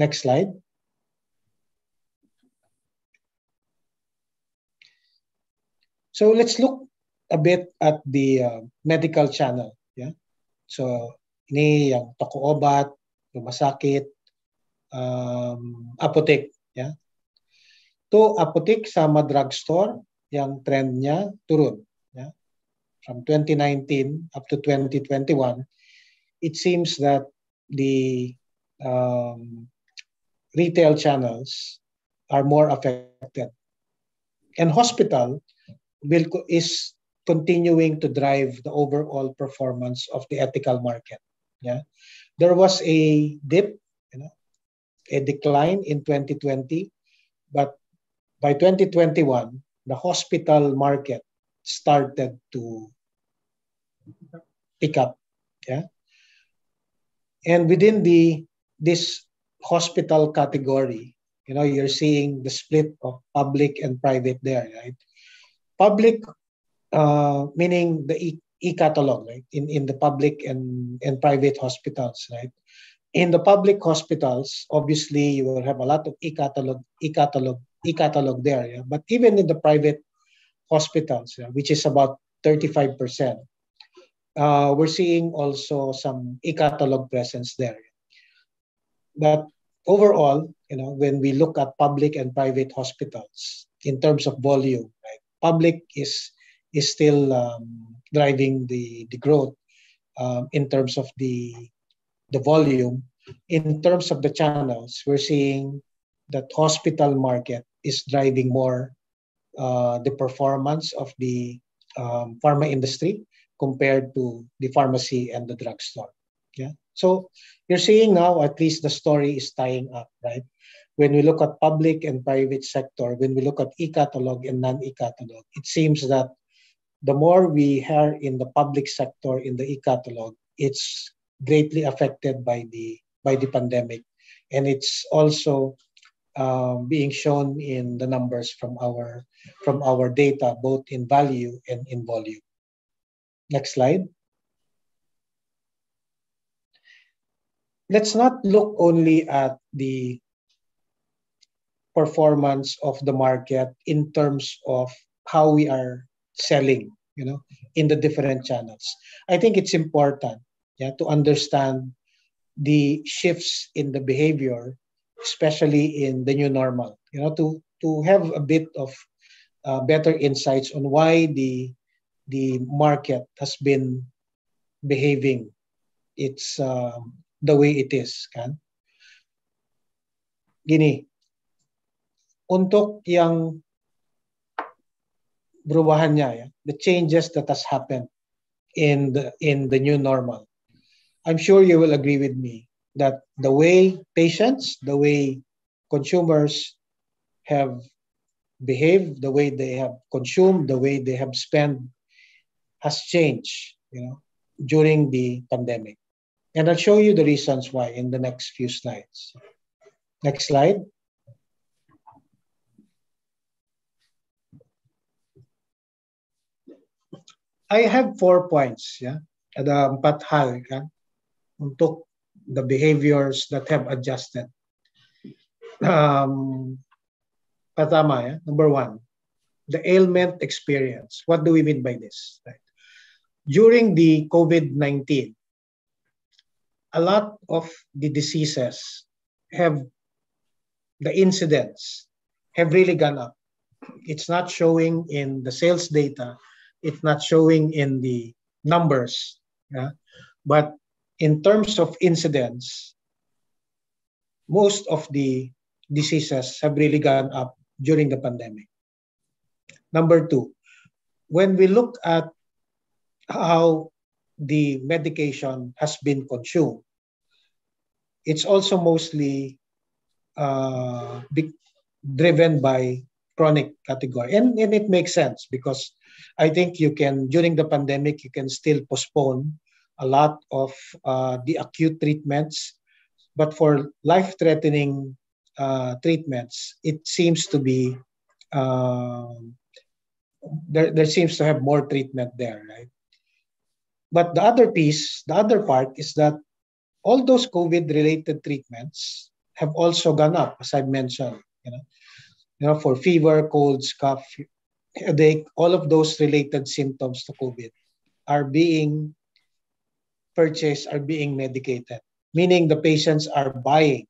Next slide. So let's look a bit at the uh, medical channel. Yeah. So ini yang toko obat, rumah sakit, um, apotek. Ya. Itu apotek sama drugstore yang trennya turun. Ya. From 2019 up to 2021, it seems that the um, retail channels are more affected. And hospital will is continuing to drive the overall performance of the ethical market. Yeah. There was a dip, you know, a decline in 2020, but by 2021, the hospital market started to pick up. Yeah. And within the this hospital category, you know, you're seeing the split of public and private there, right? Public, uh, meaning the e- e-catalog, right? In, in the public and, and private hospitals, right? In the public hospitals, obviously, you will have a lot of e-catalog, e-catalog, e-catalog there. Yeah? But even in the private hospitals, yeah, which is about 35%, uh, we're seeing also some e-catalog presence there. But overall, you know, when we look at public and private hospitals in terms of volume, right, public is is still um, driving the the growth um, in terms of the the volume. In terms of the channels, we're seeing that hospital market is driving more uh, the performance of the um, pharma industry compared to the pharmacy and the drugstore. Yeah. So you're seeing now, at least the story is tying up, right? When we look at public and private sector, when we look at e-catalog and non-e-catalog, it seems that the more we hear in the public sector in the e-catalog, it's greatly affected by the by the pandemic, and it's also um, being shown in the numbers from our from our data, both in value and in volume. Next slide. let's not look only at the performance of the market in terms of how we are selling you know in the different channels i think it's important yeah to understand the shifts in the behavior especially in the new normal you know to to have a bit of uh, better insights on why the the market has been behaving its uh, the way it is kan gini untuk yang perubahannya ya the changes that has happened in the in the new normal i'm sure you will agree with me that the way patients the way consumers have behaved the way they have consumed the way they have spent has changed you know during the pandemic and I'll show you the reasons why in the next few slides. Next slide. I have four points, yeah, the pathal yeah, untuk the behaviors that have adjusted. Um, patama, yeah, number one, the ailment experience. What do we mean by this? Right? During the COVID-19, a lot of the diseases have the incidents have really gone up. It's not showing in the sales data. It's not showing in the numbers. Yeah? But in terms of incidents, most of the diseases have really gone up during the pandemic. Number two, when we look at how the medication has been consumed. It's also mostly uh, be- driven by chronic category. And, and it makes sense because I think you can, during the pandemic, you can still postpone a lot of uh, the acute treatments. But for life threatening uh, treatments, it seems to be. Uh, there, there seems to have more treatment there, right? But the other piece, the other part is that all those COVID-related treatments have also gone up, as I mentioned, you know, you know, for fever, colds, cough, headache, all of those related symptoms to COVID are being purchased, are being medicated, meaning the patients are buying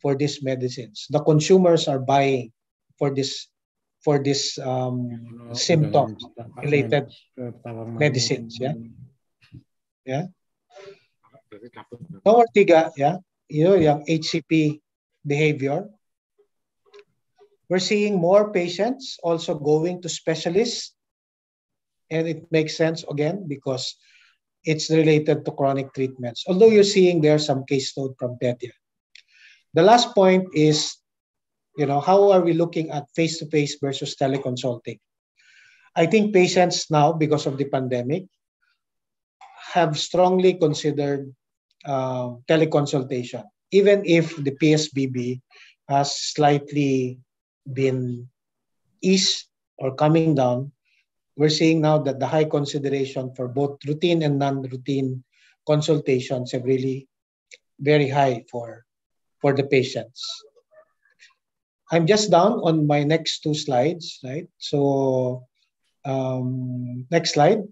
for these medicines. The consumers are buying for this for this um, related medicines. Yeah. Ya. Nomor tiga, ya, itu yang HCP behavior. We're seeing more patients also going to specialists. And it makes sense again because it's related to chronic treatments. Although you're seeing there some case load from PETIA. The last point is, you know, how are we looking at face-to-face -face versus teleconsulting? I think patients now, because of the pandemic, have strongly considered uh, teleconsultation, even if the PSBB has slightly been eased or coming down. We're seeing now that the high consideration for both routine and non-routine consultations have really very high for for the patients. I'm just down on my next two slides, right? So um, next slide.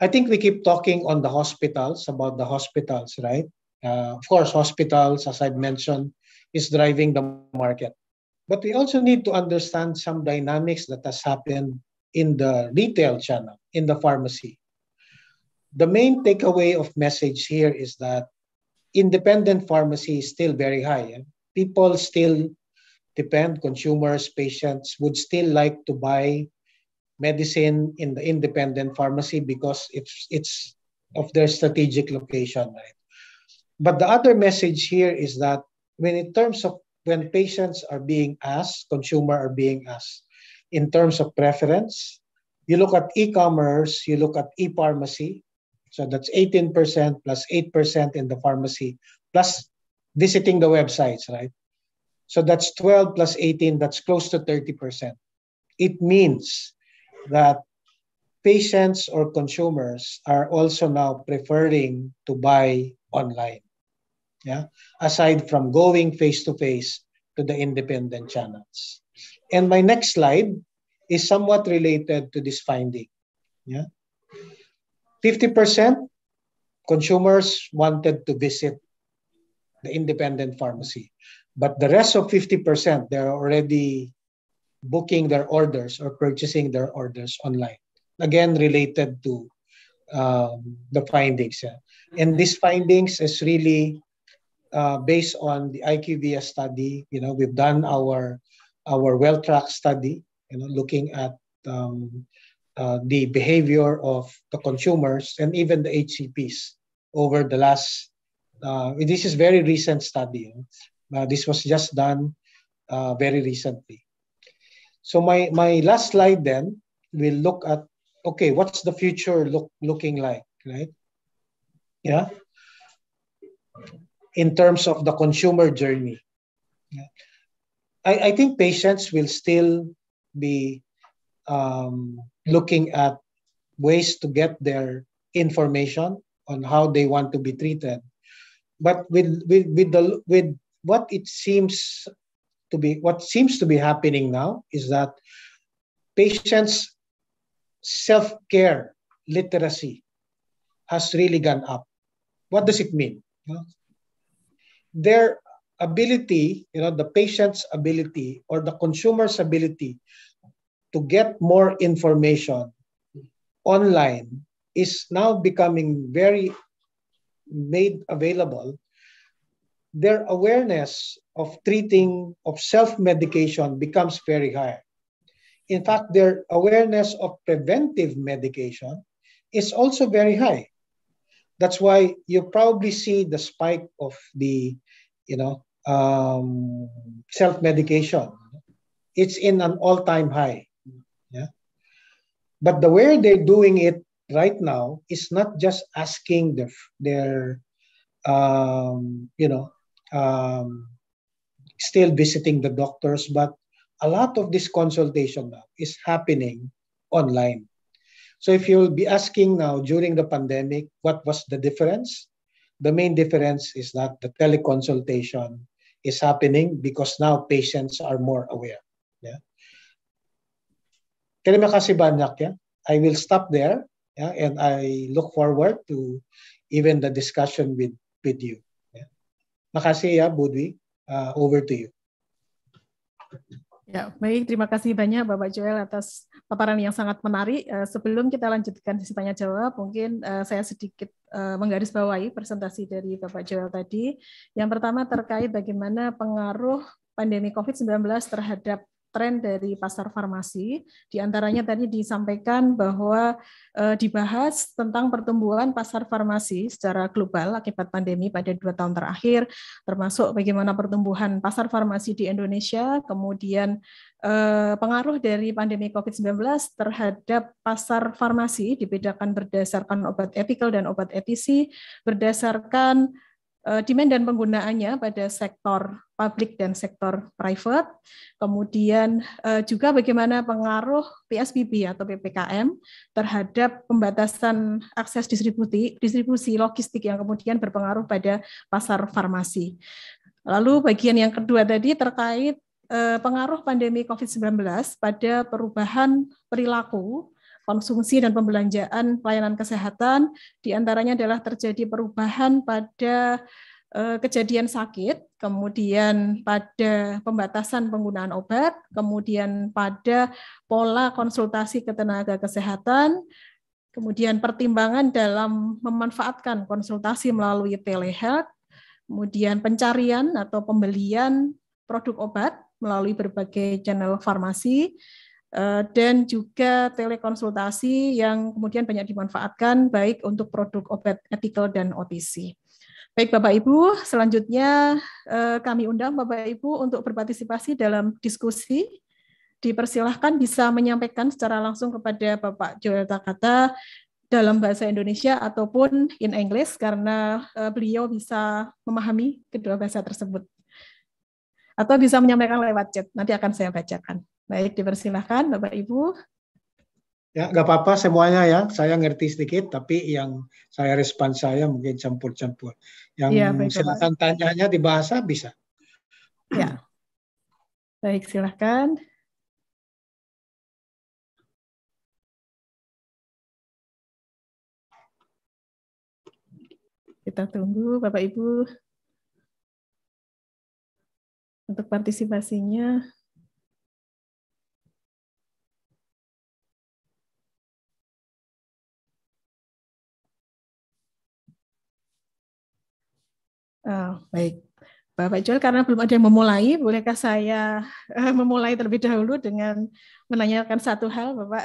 I think we keep talking on the hospitals about the hospitals, right? Uh, of course, hospitals, as I've mentioned, is driving the market. But we also need to understand some dynamics that has happened in the retail channel, in the pharmacy. The main takeaway of message here is that independent pharmacy is still very high. Eh? People still depend, consumers, patients would still like to buy medicine in the independent pharmacy because it's it's of their strategic location right but the other message here is that when in terms of when patients are being asked consumer are being asked in terms of preference you look at e-commerce you look at e-pharmacy so that's 18% plus 8% in the pharmacy plus visiting the websites right so that's 12 plus 18 that's close to 30% it means that patients or consumers are also now preferring to buy online. Yeah, aside from going face to face to the independent channels. And my next slide is somewhat related to this finding. Yeah. 50% consumers wanted to visit the independent pharmacy. But the rest of 50%, they're already booking their orders or purchasing their orders online. Again, related to um, the findings. And mm-hmm. these findings is really uh, based on the IQVIA study. You know, we've done our our well-track study. You know, looking at um, uh, the behavior of the consumers and even the HCPs over the last. Uh, this is very recent study. Uh, this was just done uh, very recently. So my, my last slide then will look at, okay, what's the future look looking like, right? Yeah. In terms of the consumer journey. I, I think patients will still be um, looking at ways to get their information on how they want to be treated. But with, with, with, the, with what it seems to be what seems to be happening now is that patients self-care literacy has really gone up what does it mean their ability you know the patient's ability or the consumer's ability to get more information online is now becoming very made available their awareness of treating of self-medication becomes very high. In fact, their awareness of preventive medication is also very high. That's why you probably see the spike of the, you know, um, self-medication. It's in an all-time high. Yeah. But the way they're doing it right now is not just asking their, their um, you know, um, still visiting the doctors, but a lot of this consultation now is happening online. So if you'll be asking now during the pandemic, what was the difference? The main difference is that the teleconsultation is happening because now patients are more aware. Yeah. Terima kasih banyak ya. I will stop there yeah, and I look forward to even the discussion with, with you. Makasih ya, Budwi. Uh, over to you. Ya, baik. Terima kasih banyak Bapak Joel atas paparan yang sangat menarik. Uh, sebelum kita lanjutkan sesi tanya jawab, mungkin uh, saya sedikit uh, menggarisbawahi presentasi dari Bapak Joel tadi. Yang pertama terkait bagaimana pengaruh pandemi COVID-19 terhadap tren dari pasar farmasi. Di antaranya tadi disampaikan bahwa eh, dibahas tentang pertumbuhan pasar farmasi secara global akibat pandemi pada dua tahun terakhir, termasuk bagaimana pertumbuhan pasar farmasi di Indonesia, kemudian eh, pengaruh dari pandemi COVID-19 terhadap pasar farmasi dibedakan berdasarkan obat epikal dan obat etisi, berdasarkan Eh, demand dan penggunaannya pada sektor publik dan sektor private, kemudian eh, juga bagaimana pengaruh PSBB atau PPKM terhadap pembatasan akses distribusi, distribusi logistik yang kemudian berpengaruh pada pasar farmasi. Lalu bagian yang kedua tadi terkait eh, pengaruh pandemi COVID-19 pada perubahan perilaku konsumsi dan pembelanjaan pelayanan kesehatan, diantaranya adalah terjadi perubahan pada eh, kejadian sakit, kemudian pada pembatasan penggunaan obat, kemudian pada pola konsultasi ketenaga kesehatan, kemudian pertimbangan dalam memanfaatkan konsultasi melalui telehealth, kemudian pencarian atau pembelian produk obat melalui berbagai channel farmasi, Eh, dan juga telekonsultasi yang kemudian banyak dimanfaatkan baik untuk produk obat etikal dan OTC. Baik Bapak Ibu, selanjutnya eh, kami undang Bapak Ibu untuk berpartisipasi dalam diskusi. Dipersilahkan bisa menyampaikan secara langsung kepada Bapak Joel Takata dalam bahasa Indonesia ataupun in English karena eh, beliau bisa memahami kedua bahasa tersebut. Atau bisa menyampaikan lewat chat, nanti akan saya bacakan. Baik, dipersilahkan Bapak Ibu. Ya, nggak apa-apa semuanya ya. Saya ngerti sedikit, tapi yang saya respon saya mungkin campur-campur. Yang ya, baik, silakan Bapak. tanyanya di bahasa ah, bisa. Ya. Baik, silakan. Kita tunggu Bapak Ibu untuk partisipasinya. Oh, baik, Bapak joel karena belum ada yang memulai, bolehkah saya eh, memulai terlebih dahulu dengan menanyakan satu hal, Bapak?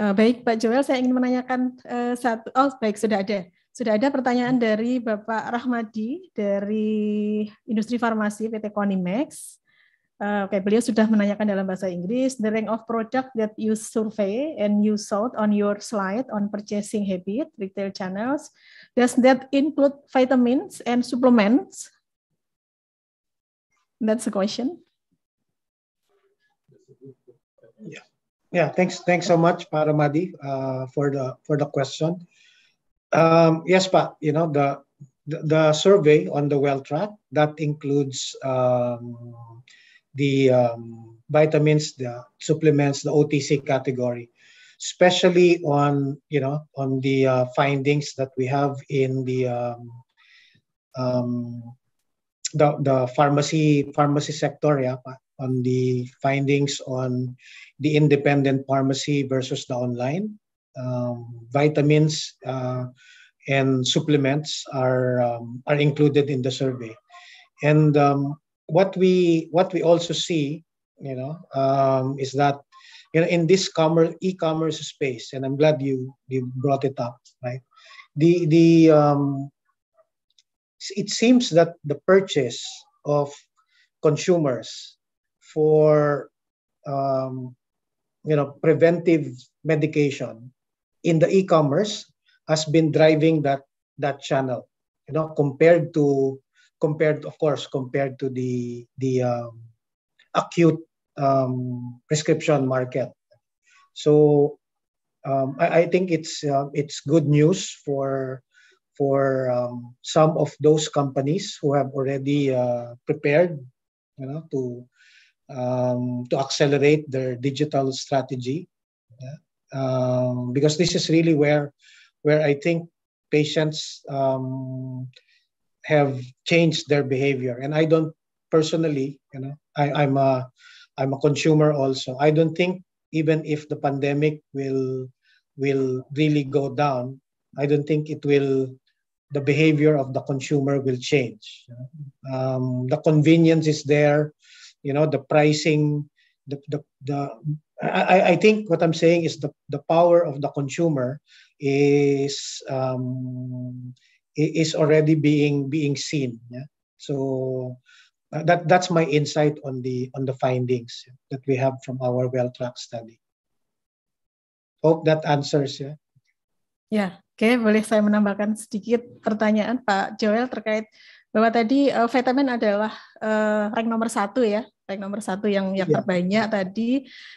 Ah, baik, Pak Joel, saya ingin menanyakan eh, satu. Oh, baik, sudah ada. Sudah ada pertanyaan dari Bapak Rahmadi dari Industri Farmasi PT Konimax. Uh, Oke, okay, beliau sudah menanyakan dalam bahasa Inggris, the rank of product that you survey and you sold on your slide on purchasing habit, retail channels, does that include vitamins and supplements? That's the question. Yeah, yeah. Thanks, thanks so much, Pak Ramadi, uh, for the for the question. Um, yes, Pak. You know the the, the survey on the well track that includes. Um, the um, vitamins, the supplements, the OTC category, especially on you know on the uh, findings that we have in the um, um, the, the pharmacy pharmacy sector, yeah, on the findings on the independent pharmacy versus the online. Um, vitamins uh, and supplements are um, are included in the survey, and um, what we what we also see, you know, um, is that you know in this commerce e-commerce space, and I'm glad you you brought it up, right? The the um, it seems that the purchase of consumers for um, you know preventive medication in the e-commerce has been driving that that channel you know compared to compared, of course, compared to the the um, acute um, prescription market. So um, I, I, think it's uh, it's good news for for um, some of those companies who have already uh, prepared, you know, to um, to accelerate their digital strategy, yeah? um, because this is really where where I think patients um, have changed their behavior. And I don't personally, you know, I, am a I'm a consumer also. I don't think even if the pandemic will will really go down, I don't think it will the behavior of the consumer will change. Um, the convenience is there, you know, the pricing, the the, the I, I think what I'm saying is the, the power of the consumer is um, is already being being seen. Yeah? So uh, that that's my insight on the on the findings that we have from our well track study. Hope that answers ya. Yeah? Ya, yeah. oke okay, boleh saya menambahkan sedikit pertanyaan Pak Joel terkait bahwa tadi uh, vitamin adalah uh, rank nomor satu ya, rank nomor satu yang yang yeah. terbanyak tadi.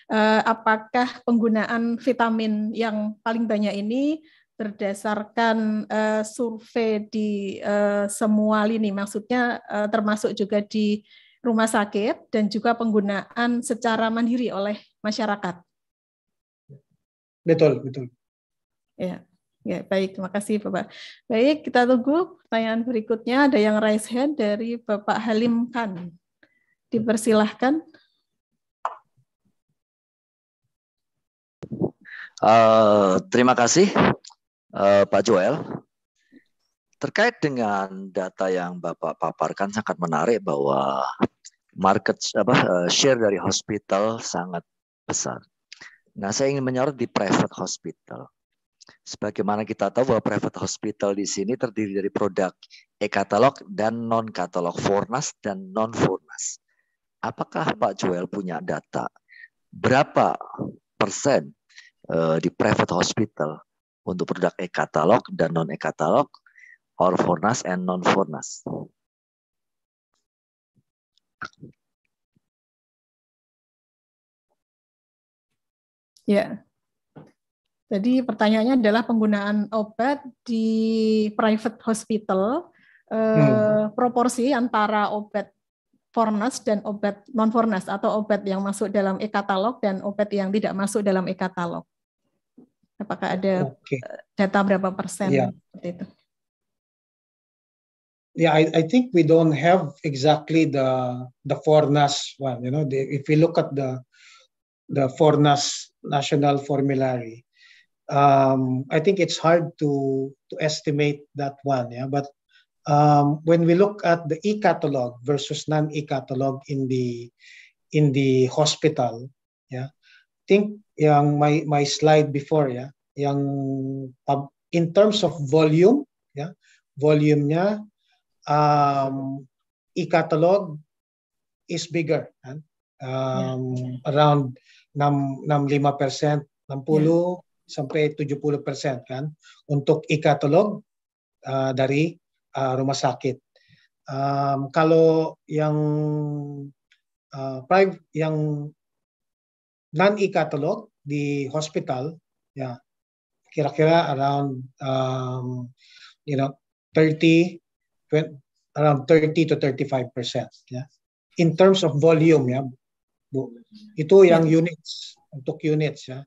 Uh, apakah penggunaan vitamin yang paling banyak ini berdasarkan uh, survei di uh, semua lini, maksudnya uh, termasuk juga di rumah sakit dan juga penggunaan secara mandiri oleh masyarakat. Betul, betul. Ya, ya baik. Terima kasih, Bapak. Baik, kita tunggu pertanyaan berikutnya. Ada yang raise hand dari Bapak Halim Khan. Dipersilahkan. Uh, terima kasih. Eh, Pak Joel. Terkait dengan data yang Bapak paparkan sangat menarik bahwa market apa eh, share dari hospital sangat besar. Nah, saya ingin menyorot di private hospital. Sebagaimana kita tahu bahwa private hospital di sini terdiri dari produk e-katalog dan non-katalog, fornas dan non-fornas. Apakah Pak Joel punya data berapa persen eh, di private hospital untuk produk e-katalog dan non e-katalog or for NAS and non for NAS. Ya. Jadi pertanyaannya adalah penggunaan obat di private hospital eh, hmm. proporsi antara obat fornas dan obat non fornas atau obat yang masuk dalam e-katalog dan obat yang tidak masuk dalam e-katalog. Apakah ada okay. Eh, data berapa persen yeah. seperti itu? Yeah, I, I think we don't have exactly the the FORNAS one. You know, the, if we look at the the FORNAS national formulary, um, I think it's hard to to estimate that one. Yeah, but um, when we look at the e-catalog versus non-e-catalog in the in the hospital, yeah, think yang my my slide before ya, yang in terms of volume ya, volumenya um, e-catalog is bigger kan? um, yeah. around 6 65% 60 yeah. sampai 70% kan untuk e-catalog uh, dari uh, rumah sakit. Um, kalau yang uh, private yang non-e catalog di hospital, ya, kira-kira around um, you know 30 around 30 to 35 percent, ya. In terms of volume, ya, bu, itu yang ya. units untuk units, ya.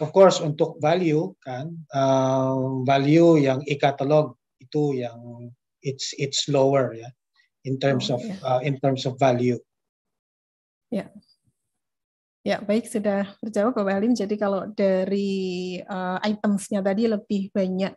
Of course, untuk value kan, um, value yang e-catalog itu yang it's it's lower, ya, in terms oh, of ya. uh, in terms of value. Yeah. Ya, baik sudah terjawab Bapak Halim. Jadi kalau dari uh, itemsnya tadi lebih banyak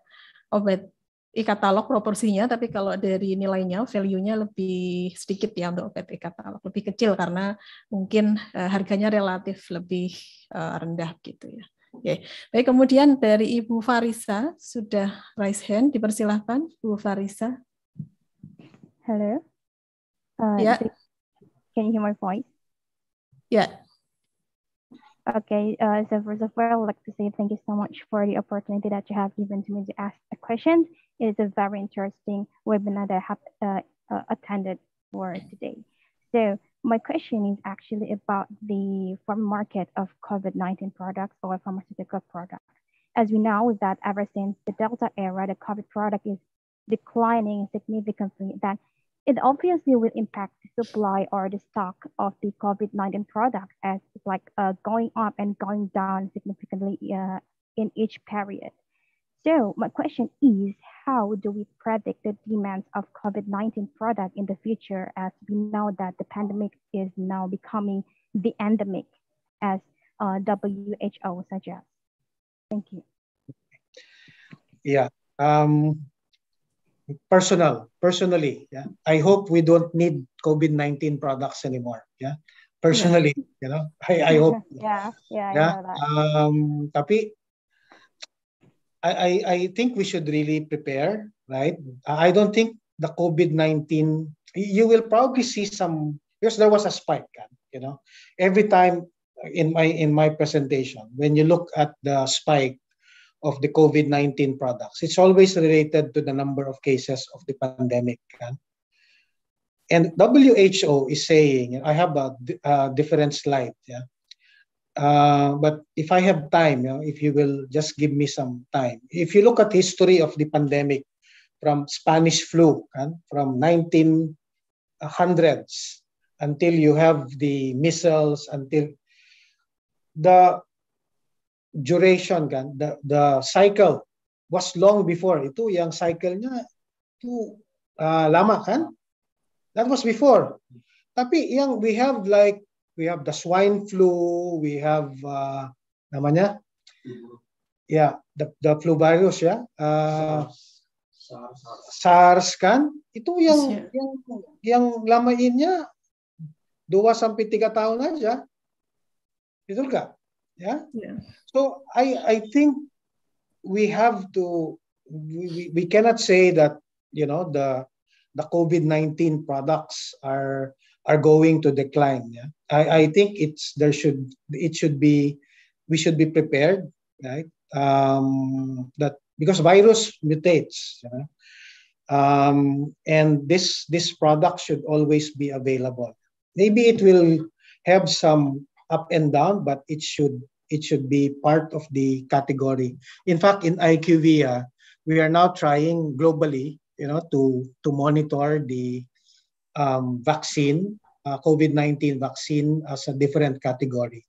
obat e-katalog proporsinya, tapi kalau dari nilainya, value-nya lebih sedikit ya untuk obat e-katalog, lebih kecil karena mungkin eh, harganya relatif lebih eh, rendah gitu ya. Oke. Baik, kemudian dari Ibu Farisa sudah raise hand, dipersilahkan Ibu Farisa. Halo. Uh, yeah. Can you hear my voice? Yeah. Okay, uh, so first of all, I'd like to say thank you so much for the opportunity that you have given to me to ask the question. It is a very interesting webinar that I have uh, uh, attended for today. So my question is actually about the farm market of COVID-19 products or pharmaceutical products. As we know that ever since the Delta era, the COVID product is declining significantly that it obviously will impact the supply or the stock of the COVID-19 product as it's like uh, going up and going down significantly uh, in each period. So my question is, how do we predict the demands of COVID-19 product in the future as we know that the pandemic is now becoming the endemic as uh, WHO suggests? Thank you. Yeah, um, personal, personally, yeah, I hope we don't need COVID-19 products anymore. Yeah, personally, you know, I, I hope. Yeah, yeah, yeah. Um, tapi, I, I, I think we should really prepare, right? I don't think the COVID-19, you will probably see some, because there was a spike, you know, every time in my in my presentation, when you look at the spike, of the COVID-19 products. It's always related to the number of cases of the pandemic. And WHO is saying, I have a, a different slide. Yeah? Uh, but if I have time, you know, if you will just give me some time. If you look at history of the pandemic from Spanish flu, and from 1900s until you have the missiles, until the duration kan the the cycle was long before itu yang cyclenya itu uh, lama kan that was before tapi yang we have like we have the swine flu we have uh, namanya ya yeah, the, the flu virus ya yeah. uh, SARS. SARS kan itu yang yes, iya. yeah. yang yang lama innya dua sampai tiga tahun aja itu enggak yeah yeah so i i think we have to we, we cannot say that you know the the covid-19 products are are going to decline yeah i i think it's there should it should be we should be prepared right um that because virus mutates Yeah. um and this this product should always be available maybe it will have some up and down, but it should it should be part of the category. In fact, in IQVIA, uh, we are now trying globally, you know, to to monitor the um, vaccine, uh, COVID-19 vaccine as a different category.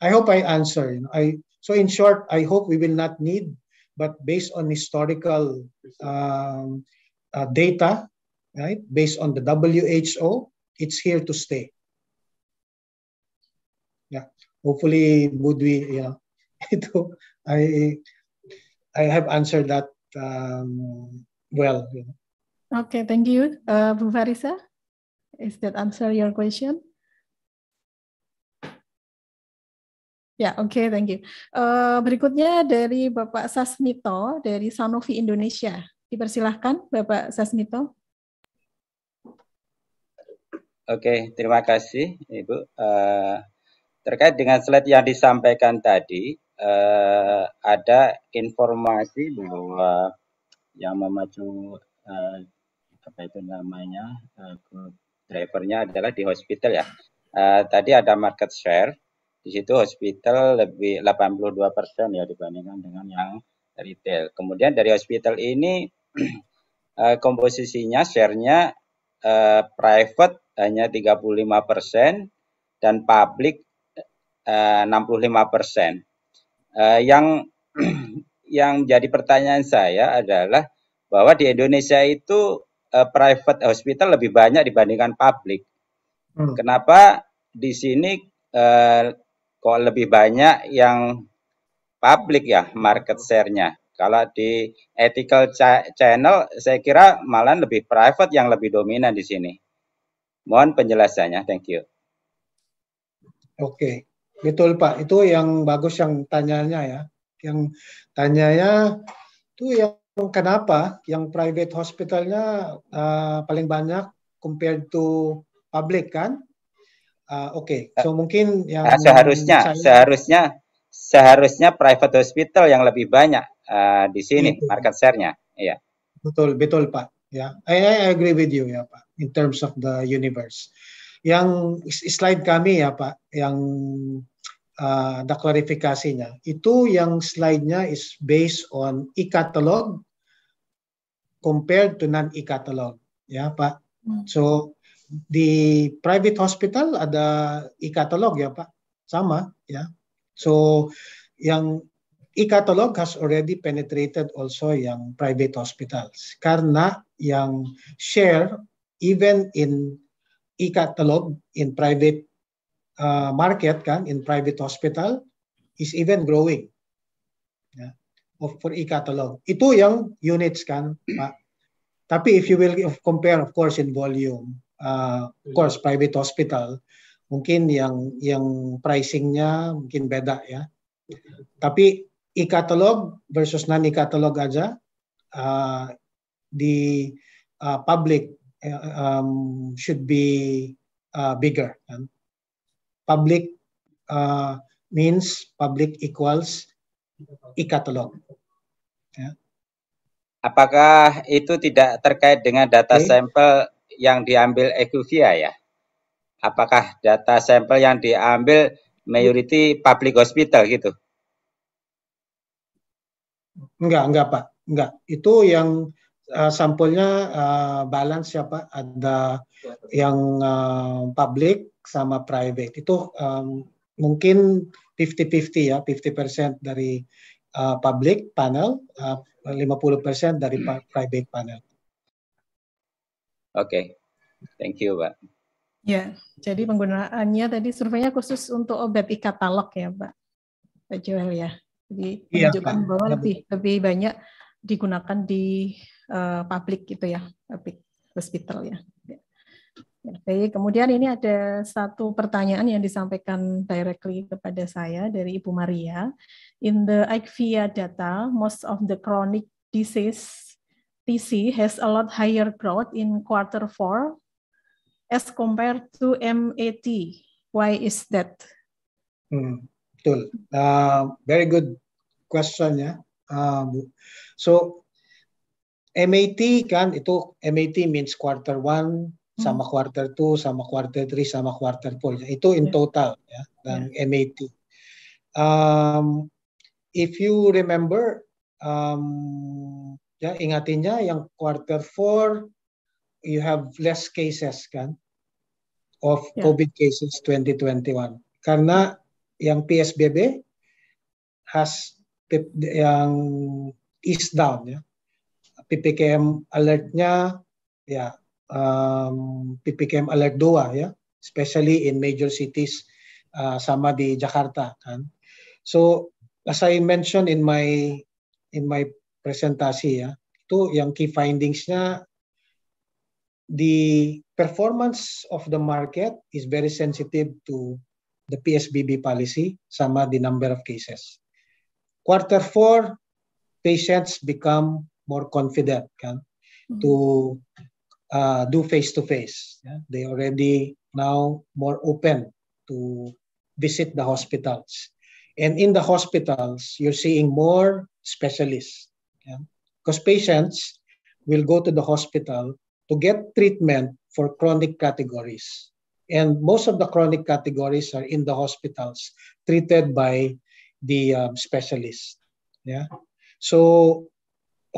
I hope I answer. You know, I so in short, I hope we will not need, but based on historical um, uh, data, right, based on the WHO, it's here to stay. hopefully would we you know itu I I have answered that um, well. You know. Okay, thank you, uh, Bu Farisa. Is that answer your question? Ya, yeah, oke, okay, thank you. Uh, berikutnya dari Bapak Sasmito dari Sanofi Indonesia. Dipersilahkan, Bapak Sasmito. Oke, okay, terima kasih, Ibu. Uh, Terkait dengan slide yang disampaikan tadi, eh, ada informasi bahwa yang memacu eh, apa itu namanya eh, drivernya adalah di hospital ya. Eh, tadi ada market share di situ hospital lebih 82 persen ya dibandingkan dengan yang retail. Kemudian dari hospital ini eh, komposisinya sharenya eh, private hanya 35 persen dan publik 65 eh, persen. Eh, yang yang jadi pertanyaan saya adalah bahwa di Indonesia itu eh, private hospital lebih banyak dibandingkan publik. Hmm. Kenapa di sini kok lebih banyak yang publik ya market share-nya? Kalau di ethical channel, saya kira malah lebih private yang lebih dominan di sini. Mohon penjelasannya, thank you. Oke, okay. Betul Pak, itu yang bagus yang tanyanya ya. Yang tanyanya itu yang kenapa yang private hospitalnya uh, paling banyak compared to public kan? Uh, Oke, okay. so mungkin yang eh, seharusnya saya... seharusnya seharusnya private hospital yang lebih banyak uh, di sini betul. market share-nya, iya. Betul, betul Pak. Ya, yeah. I, I agree with you ya Pak in terms of the universe yang slide kami ya Pak, yang uh, ada klarifikasinya. Itu yang slide-nya is based on e-catalog compared to non-e-catalog. Ya Pak. Hmm. So di private hospital ada e-catalog ya Pak. Sama ya. So yang e-catalog has already penetrated also yang private hospitals karena yang share even in e-catalog in private uh, market kan in private hospital is even growing yeah, of, for e-catalog. itu yang units kan Pak. Tapi if you will compare of course in volume, uh, of course private hospital mungkin yang yang pricingnya mungkin beda ya. Tapi e-catalog versus non-e-catalog aja uh, di uh, public Eh, um, should be uh, bigger. Kan? Public uh, means public equals e-catalog. Ya. Apakah itu tidak terkait dengan data okay. sampel yang diambil Equivia ya? Apakah data sampel yang diambil majority public hospital gitu? Enggak, enggak Pak. Enggak. Itu yang uh, sampulnya uh, balance ya Pak, ada yang uh, public sama private. Itu um, mungkin 50-50 ya, 50% dari uh, public panel, uh, 50% dari hmm. private panel. Oke, okay. thank you Pak. Ya, jadi penggunaannya tadi surveinya khusus untuk obat e-katalog ya Pak, Pak Joel ya. Jadi iya, menunjukkan ya, bahwa iya, lebih, lebih banyak digunakan di uh, publik gitu ya, public hospital ya. Baik, ya, kemudian ini ada satu pertanyaan yang disampaikan directly kepada saya dari Ibu Maria. In the IQVIA data, most of the chronic disease TC has a lot higher growth in quarter four as compared to MAT. Why is that? Hmm, betul. Uh, very good question ya, uh, So MAT kan itu MAT means quarter one hmm. sama quarter two sama quarter three sama quarter four itu in yeah. total ya dan yeah. MAT. Um, if you remember um, ya ingatinya yang quarter four you have less cases kan of yeah. COVID cases 2021 karena yang PSBB has yang is down ya PPKM alertnya ya um, PPKM alert 2 ya especially in major cities uh, sama di Jakarta kan so as I mentioned in my in my presentasi ya itu yang key findingsnya the performance of the market is very sensitive to the PSBB policy sama the number of cases quarter four patients become more confident yeah, mm-hmm. to uh, do face to face. They already now more open to visit the hospitals. And in the hospitals, you're seeing more specialists because patients will go to the hospital to get treatment for chronic categories. And most of the chronic categories are in the hospitals treated by the um, specialists. Yeah. So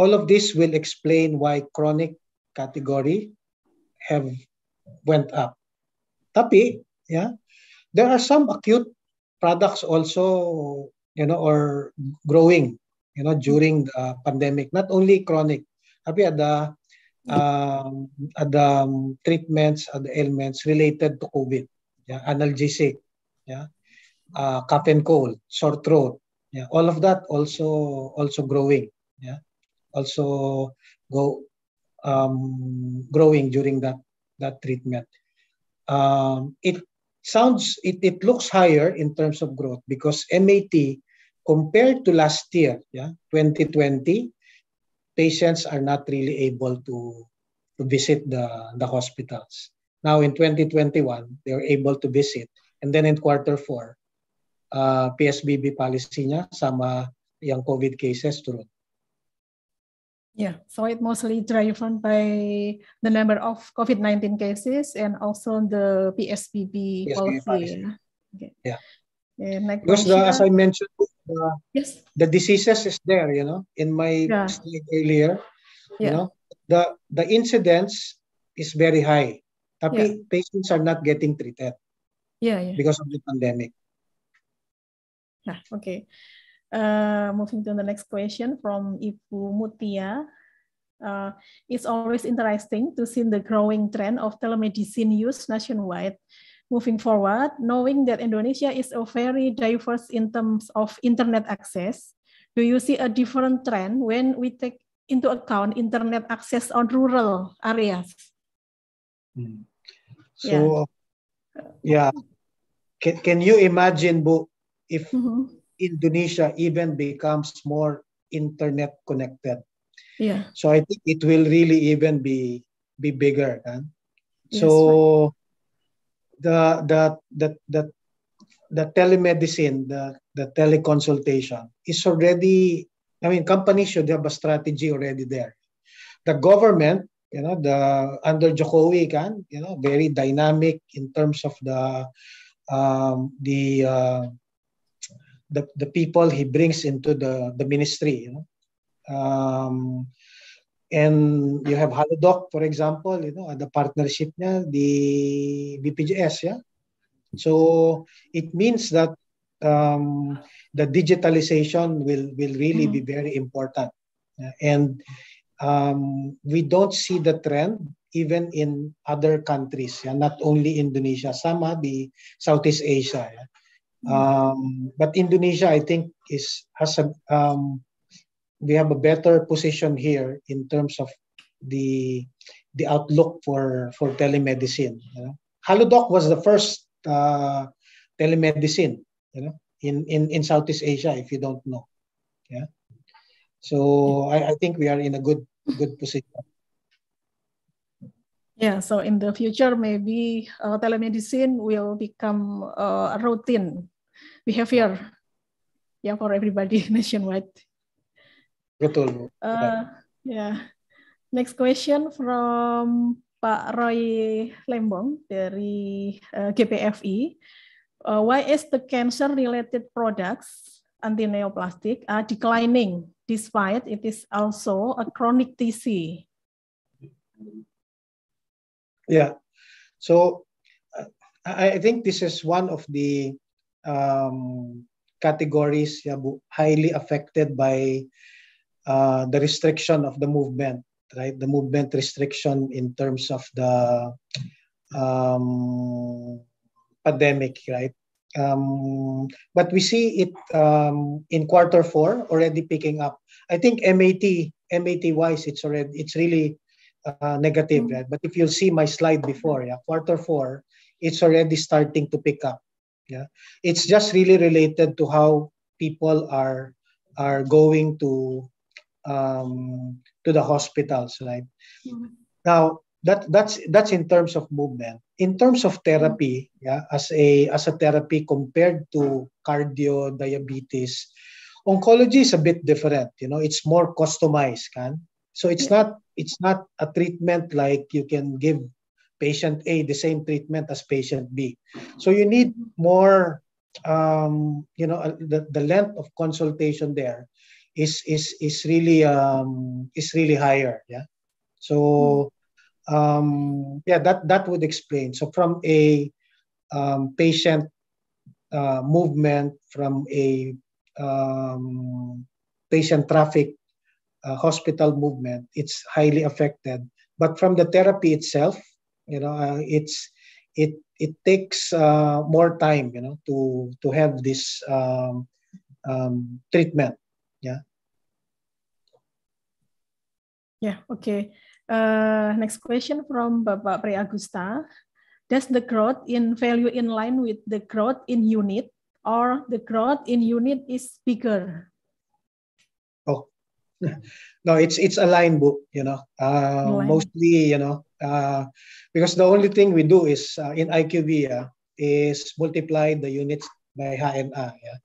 all of this will explain why chronic category have went up. Tapi, yeah, there are some acute products also, you know, or growing, you know, during the pandemic. Not only chronic. Tapi ada um, ada um, treatments, ada ailments related to COVID. Yeah, analgesic, yeah, uh, cough and cold, sore throat. Yeah, all of that also also growing. Yeah, also go um, growing during that that treatment. Um, it sounds it, it looks higher in terms of growth because MAT compared to last year, yeah, 2020, patients are not really able to, to visit the, the hospitals. Now in 2021, they are able to visit. And then in quarter four, uh, PSBB policy niya sama yung COVID cases turun. Yeah, so it mostly driven by the number of COVID-19 cases and also the PSBB, PSBB policy. policy. Okay. Yeah. And like because the, as I mentioned, the, yes. the diseases is there, you know, in my yeah. slide earlier, yeah. you know, the, the incidence is very high. Tapi yeah. patients are not getting treated. Yeah, yeah. Because of the pandemic. Nah. okay. Uh, moving to the next question from Ibu Mutia. Uh, it's always interesting to see the growing trend of telemedicine use nationwide. Moving forward, knowing that Indonesia is a very diverse in terms of internet access, do you see a different trend when we take into account internet access on rural areas? Hmm. So, yeah. yeah. Can, can you imagine, Bu, if mm -hmm Indonesia even becomes more internet connected. Yeah. So I think it will really even be be bigger. Huh? Yes, so right. the the the the telemedicine, the the teleconsultation is already. I mean, companies should have a strategy already there. The government, you know, the under Jokowi can, you know, very dynamic in terms of the um, the uh, the, the people he brings into the, the ministry. You know? Um, and you have Halodoc, for example, you know, the partnership niya, the BPJS, yeah? So it means that um, the digitalization will, will really mm-hmm. be very important. And um, we don't see the trend even in other countries, yeah? not only Indonesia, some the Southeast Asia. Yeah? Mm. Um, but Indonesia, I think, is has a um, we have a better position here in terms of the the outlook for for telemedicine. You know? Halodoc was the first uh, telemedicine, you know, in in in Southeast Asia. If you don't know, yeah. So I, I think we are in a good good position. Yeah, so in the future, maybe uh, telemedicine will become uh, a routine behavior, yeah, for everybody nationwide. Betul. Uh, yeah. Next question from Pak Roy Lembong dari uh, GPFI. Uh, why is the cancer-related products anti-neoplastic are declining despite it is also a chronic disease? yeah. So uh, I, think this is one of the um, categories yeah, highly affected by uh, the restriction of the movement, right? The movement restriction in terms of the um, pandemic, right? Um, but we see it um, in quarter four already picking up. I think MAT, MAT wise, it's already it's really uh, negative. Mm. Right? But if you see my slide before, yeah, quarter four, it's already starting to pick up. Yeah, it's just really related to how people are are going to um, to the hospitals, right? Mm-hmm. Now that that's that's in terms of movement. In terms of therapy, mm-hmm. yeah, as a as a therapy compared to cardio, diabetes, oncology is a bit different. You know, it's more customized, can so it's not it's not a treatment like you can give patient A the same treatment as patient B. So you need more, um, you know, uh, the, the length of consultation there is is is really um, is really higher. Yeah. So um, yeah, that that would explain. So from a um, patient uh, movement, from a um, patient traffic uh, hospital movement, it's highly affected. But from the therapy itself, you know, uh, it's it it takes uh, more time, you know, to to have this um, um, treatment. Yeah. Yeah. Okay. Uh, next question from Bapak Pre Agusta. Does the growth in value in line with the growth in unit, or the growth in unit is bigger? no, it's it's a line book, you know. Uh, line. Mostly, you know, uh, because the only thing we do is uh, in IQV uh, is multiply the units by HNA. Yeah?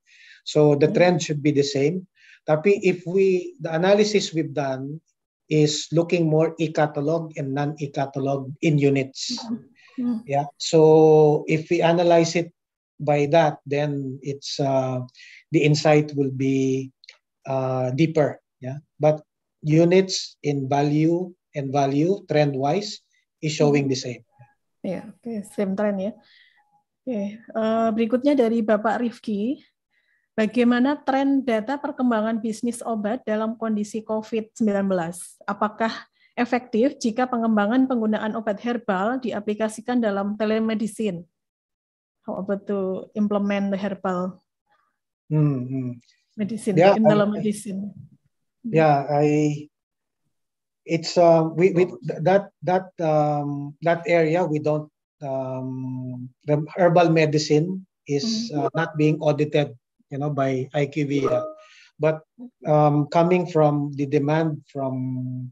So the mm-hmm. trend should be the same. Tapi if we the analysis we've done is looking more e-catalog and non-e-catalog in units. Mm-hmm. mm-hmm. Yeah. So if we analyze it by that, then it's uh, the insight will be uh, deeper but units in value and value trend wise is showing the same. Ya, yeah, oke, okay. same trend ya. Oke, okay. uh, eh, berikutnya dari Bapak Rifki. Bagaimana tren data perkembangan bisnis obat dalam kondisi COVID-19? Apakah efektif jika pengembangan penggunaan obat herbal diaplikasikan dalam telemedicine? How about to implement the herbal hmm, hmm. medicine yeah, in telemedicine? Um, yeah i it's uh we, we that that um that area we don't um the herbal medicine is mm-hmm. uh, not being audited you know by IQVIA but um coming from the demand from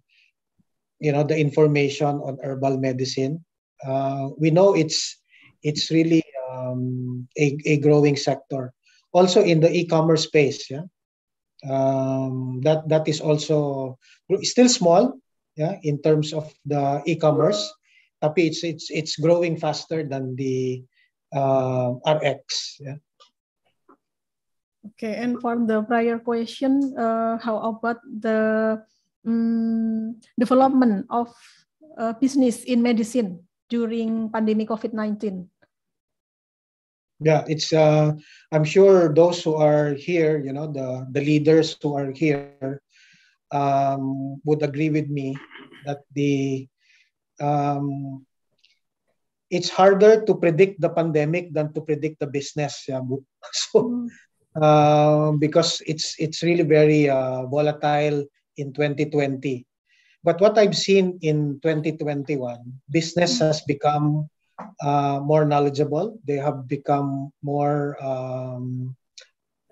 you know the information on herbal medicine uh, we know it's it's really um, a, a growing sector also in the e-commerce space yeah um, that that is also still small yeah in terms of the e-commerce tapi it's it's it's growing faster than the uh, rx yeah okay and for the prior question uh, how about the um, development of uh, business in medicine during pandemic covid-19 yeah it's uh i'm sure those who are here you know the the leaders who are here um would agree with me that the um it's harder to predict the pandemic than to predict the business yeah. so uh, because it's it's really very uh, volatile in 2020 but what i've seen in 2021 business has become uh, more knowledgeable. They have become more um,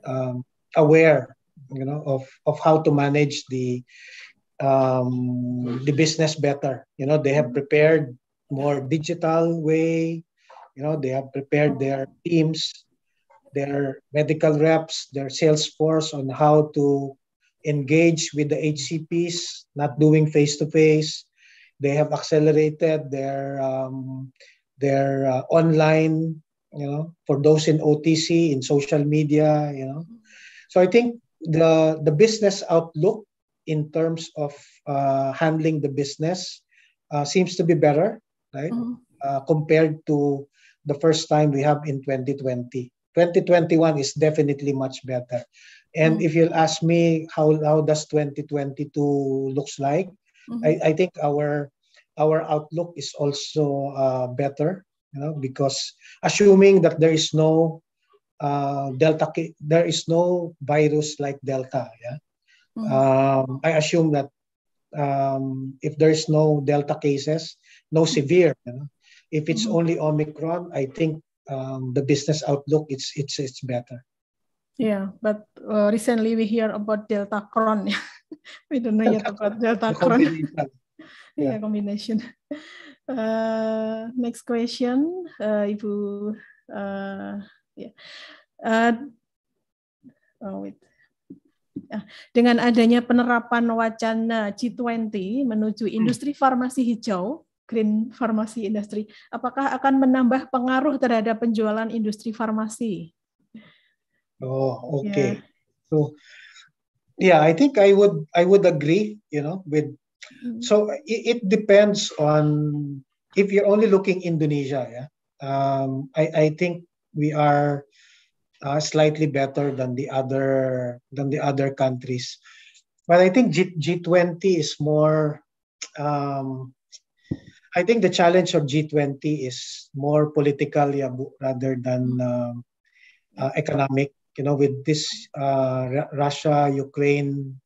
um, aware, you know, of, of how to manage the um, the business better. You know, they have prepared more digital way. You know, they have prepared their teams, their medical reps, their sales force on how to engage with the HCPs, not doing face to face. They have accelerated their um, they're uh, online you know for those in otc in social media you know so i think the the business outlook in terms of uh, handling the business uh, seems to be better right mm-hmm. Uh, compared to the first time we have in 2020 2021 is definitely much better and mm-hmm. if you'll ask me how, how does 2022 looks like mm-hmm. I, I think our our outlook is also uh, better, you know, because assuming that there is no uh, delta, there is no virus like delta. Yeah, mm -hmm. um, I assume that um, if there is no delta cases, no mm-hmm. severe. You know, if it's mm -hmm. only Omicron, I think um, the business outlook it's it's it's better. Yeah, but uh, recently we hear about Delta Cron. we don't know delta yet about Delta Cron. yeah. yeah, combination. Uh, next question, uh, Ibu. Uh, eh, yeah. Ya. uh, oh wait. Ya. Dengan adanya penerapan wacana G20 menuju hmm. industri farmasi hijau, green farmasi industry, apakah akan menambah pengaruh terhadap penjualan industri farmasi? Oh, okay. Yeah. So, yeah, I think I would I would agree, you know, with Mm-hmm. So it, it, depends on if you're only looking Indonesia. Yeah, um, I, I think we are uh, slightly better than the other than the other countries, but I think G G20 is more. Um, I think the challenge of G20 is more political yeah, rather than mm-hmm. um, uh, economic. You know, with this uh, Russia Ukraine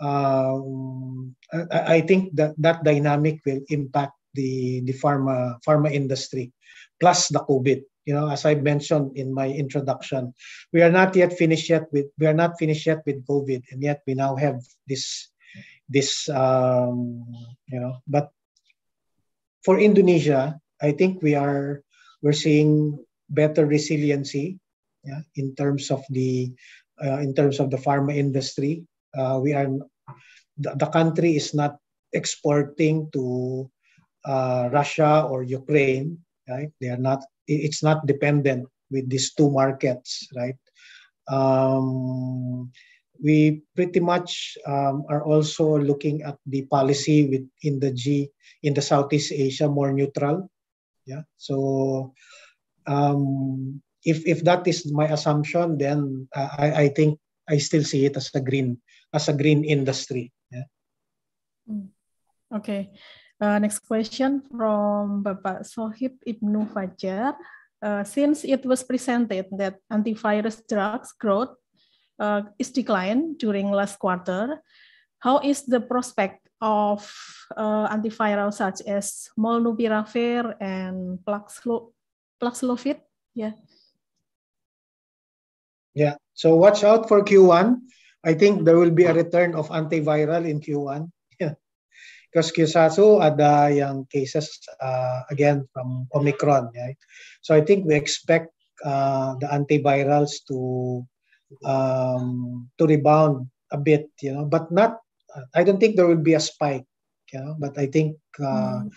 um, I, I, think that that dynamic will impact the the pharma pharma industry, plus the COVID. You know, as I mentioned in my introduction, we are not yet finished yet with we are not finished yet with COVID, and yet we now have this this um, you know. But for Indonesia, I think we are we're seeing better resiliency yeah, in terms of the uh, in terms of the pharma industry uh, we are the, the, country is not exporting to uh, Russia or Ukraine, right? They are not. It's not dependent with these two markets, right? Um, we pretty much um, are also looking at the policy within the G in the Southeast Asia more neutral. Yeah. So um, if if that is my assumption, then uh, I, I think I still see it as a green as a green industry. Yeah. Hmm. Okay. Uh, eh, next question from Bapak Sohib Ibnu Fajar. Uh, since it was presented that antivirus drugs growth uh, is declined during last quarter, how is the prospect of uh, antiviral such as molnupiravir and Paxlovid? Yeah. Yeah. So watch out for Q1. I think there will be a return of antiviral in Q1. Because Kyusatsu ada yang cases uh, again from Omicron, right? So I think we expect uh, the antivirals to um, to rebound a bit, you know, but not. I don't think there will be a spike, you know, but I think uh, mm.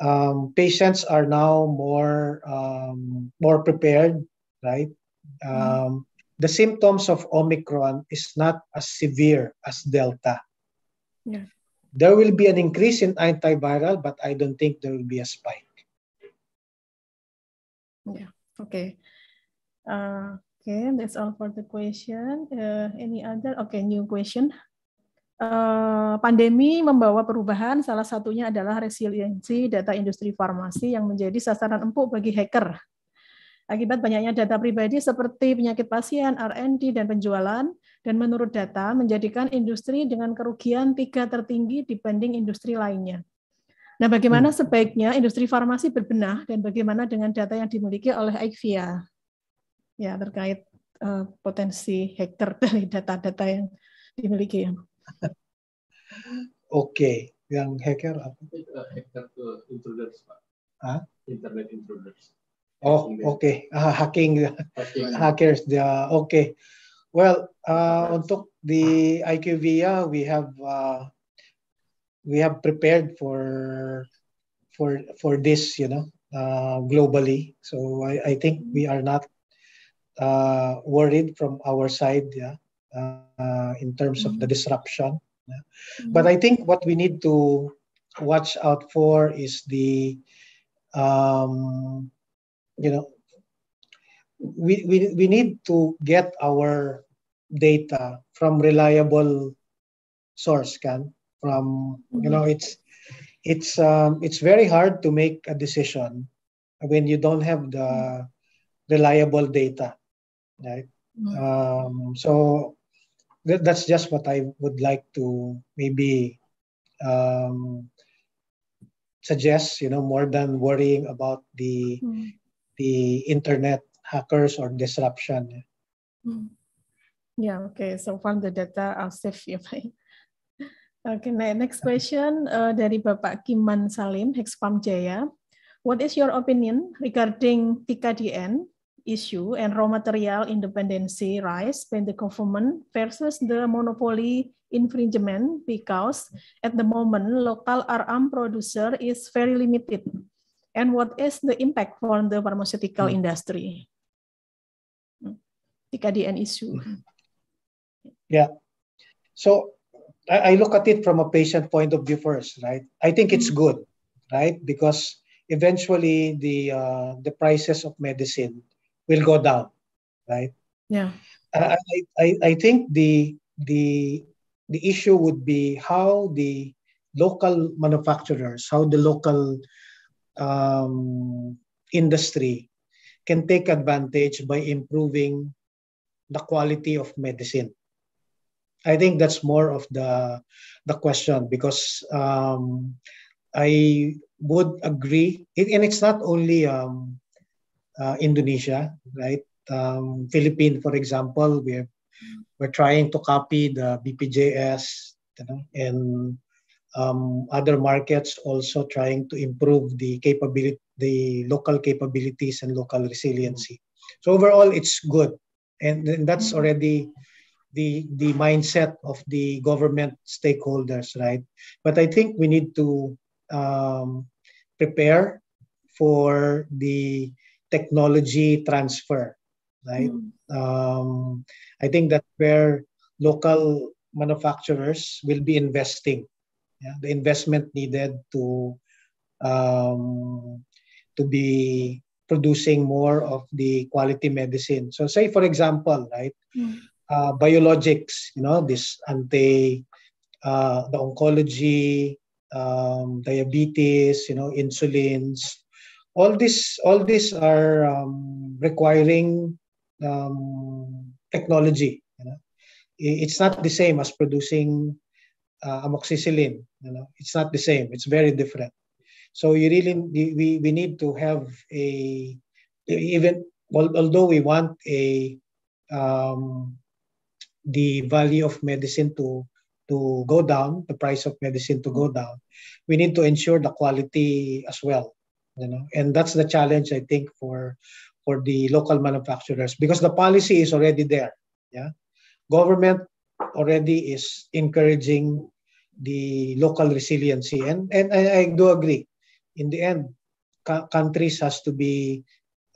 um, patients are now more um, more prepared, right? Mm. the symptoms of Omicron is not as severe as Delta. Yeah. There will be an increase in antiviral, but I don't think there will be a spike. Yeah, okay. Uh, okay, that's all for the question. Uh, any other? Okay, new question. Uh, pandemi membawa perubahan, salah satunya adalah resiliensi data industri farmasi yang menjadi sasaran empuk bagi hacker akibat banyaknya data pribadi seperti penyakit pasien, R&D, dan penjualan, dan menurut data menjadikan industri dengan kerugian tiga tertinggi dibanding industri lainnya. Nah, bagaimana hmm. sebaiknya industri farmasi berbenah dan bagaimana dengan data yang dimiliki oleh IQVIA? Ya, terkait uh, potensi hacker dari data-data yang dimiliki ya. Oke, yang hacker apa? Eh, hacker ke intruders, Pak. Hah? Internet intruders. Oh, okay. Uh, hacking, hackers. The, okay. Well, uh, ah, on the IQVIA, we have uh, we have prepared for for for this, you know, uh, globally. So I, I think we are not uh, worried from our side, yeah, uh, in terms of the mm-hmm. disruption. Yeah. Mm-hmm. But I think what we need to watch out for is the um, you know, we, we, we need to get our data from reliable source can from you know mm-hmm. it's it's um, it's very hard to make a decision when you don't have the reliable data right mm-hmm. um, so th- that's just what i would like to maybe um, suggest you know more than worrying about the mm-hmm. the internet hackers or disruption. Hmm. Yeah, okay. So far the data I'll save you. Okay, next question uh, dari Bapak Kiman Salim, Hexpam Jaya. What is your opinion regarding TKDN issue and raw material independency rise by the government versus the monopoly infringement because at the moment local RM producer is very limited and what is the impact for the pharmaceutical hmm. industry? TKDN issue. Hmm. Yeah. So I, I look at it from a patient point of view first, right? I think it's hmm. good, right? Because eventually the uh, the prices of medicine will go down, right? Yeah. I, I, I think the the the issue would be how the local manufacturers, how the local um, industry can take advantage by improving the quality of medicine. I think that's more of the the question because um, I would agree, and it's not only um, uh, Indonesia, right? Um, Philippine, for example, we're we're trying to copy the BPJS you know, and um, other markets also trying to improve the capability, the local capabilities and local resiliency. So overall, it's good, and, and that's mm-hmm. already the the mindset of the government stakeholders, right? But I think we need to um, prepare for the technology transfer, right? Mm. Um, I think that's where local manufacturers will be investing yeah, the investment needed to um, to be producing more of the quality medicine. So say for example, right, mm. uh, biologics, you know, this anti, uh, the oncology, um, diabetes, you know, insulins, all this, all these are um, requiring um, technology. You know? It's not the same as producing uh, amoxicillin. You know, it's not the same. It's very different. So you really we, we need to have a even although we want a um, the value of medicine to to go down, the price of medicine to go down, we need to ensure the quality as well. You know, and that's the challenge I think for for the local manufacturers because the policy is already there. Yeah, government already is encouraging the local resiliency. And, and I, I do agree. In the end, ca- countries has to be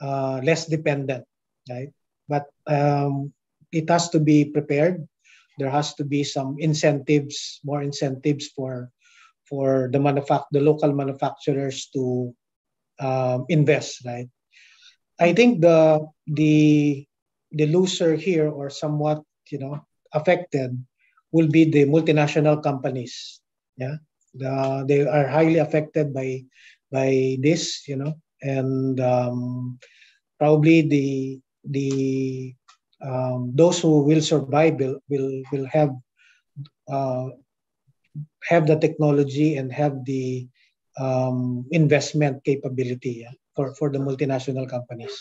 uh, less dependent, right? But um, it has to be prepared. There has to be some incentives, more incentives for for the manufact the local manufacturers to um, invest, right? I think the the the loser here, or somewhat, you know, affected will be the multinational companies. Yeah, the, they are highly affected by by this, you know, and um, probably the the um, those who will survive will will, will have uh, have the technology and have the um, investment capability yeah, for for the multinational companies.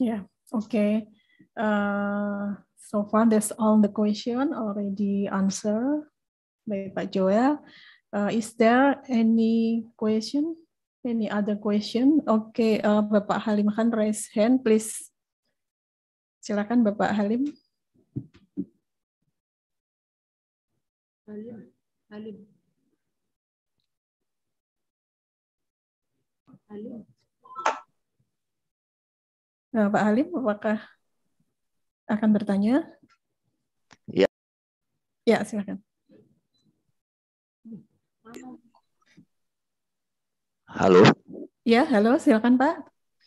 Yeah. Okay. Uh So far, that's all the question already answered by Pak Joel. Uh, is there any question? Any other question? okay, uh, Bapak Halim Khan, raise hand, please. Silakan Bapak Halim. Halim. Halim. Halim. Nah, Pak Halim, apakah akan bertanya? Ya. Ya, silakan. Halo. Ya, halo, silakan Pak.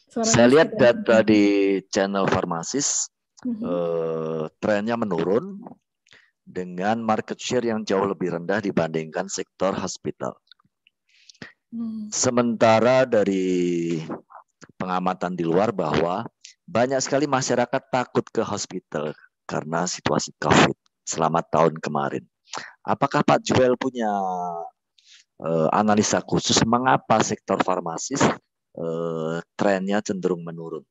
Suara Saya lihat data di channel farmasis, mm -hmm. eh, trennya menurun dengan market share yang jauh lebih rendah dibandingkan sektor hospital. Hmm. Sementara dari pengamatan di luar bahwa banyak sekali masyarakat takut ke hospital karena situasi COVID selama tahun kemarin. Apakah Pak Joel punya eh, analisa khusus mengapa sektor farmasis eh, trennya cenderung menurun?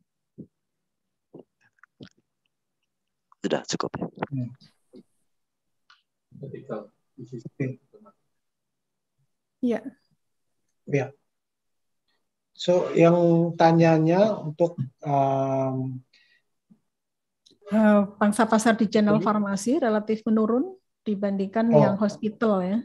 Sudah cukup. Ya. Hmm. Ya. ya. So yang tanyanya untuk um, uh, pangsa pasar di channel ini? farmasi relatif menurun dibandingkan oh. yang hospital ya.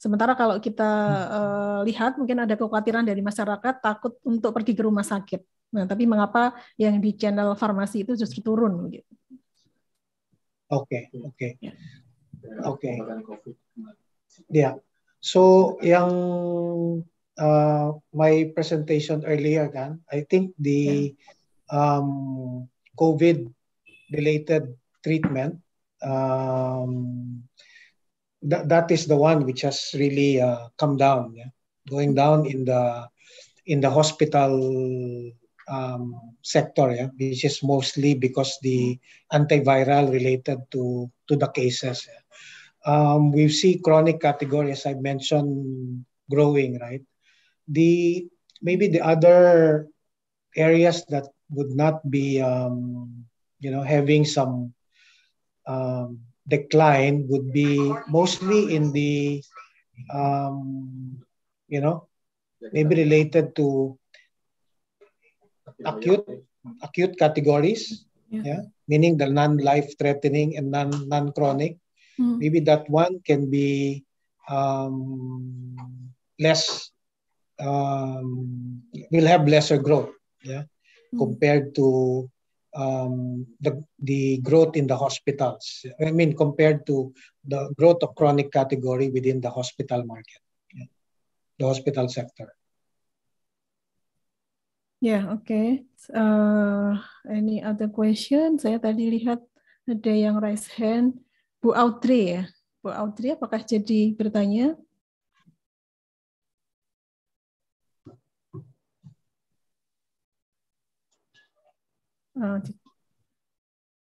Sementara kalau kita uh, lihat mungkin ada kekhawatiran dari masyarakat takut untuk pergi ke rumah sakit. Nah, tapi mengapa yang di channel farmasi itu justru turun gitu? Oke, okay, oke. Okay. Ya. Oke. Okay. Ya. Yeah. So yang uh, my presentation earlier, then I think the um, COVID-related treatment, um, that is the one which has really uh, come down, yeah? going down in the in the hospital um, sector, yeah? which is mostly because the antiviral related to to the cases. Yeah? Um, we see chronic category, as I mentioned, growing, right? the maybe the other areas that would not be um, you know having some um, decline would be mostly in the um, you know maybe related to acute acute categories yeah, yeah? meaning the non life threatening and non non chronic mm. Mm-hmm. maybe that one can be um, less um, will have lesser growth yeah hmm. compared to um, the the growth in the hospitals i mean compared to the growth of chronic category within the hospital market yeah? the hospital sector Ya, yeah, oke. Okay. Uh, any other question? Saya tadi lihat ada yang raise hand. Bu Audrey ya. Bu Audrey, apakah jadi bertanya?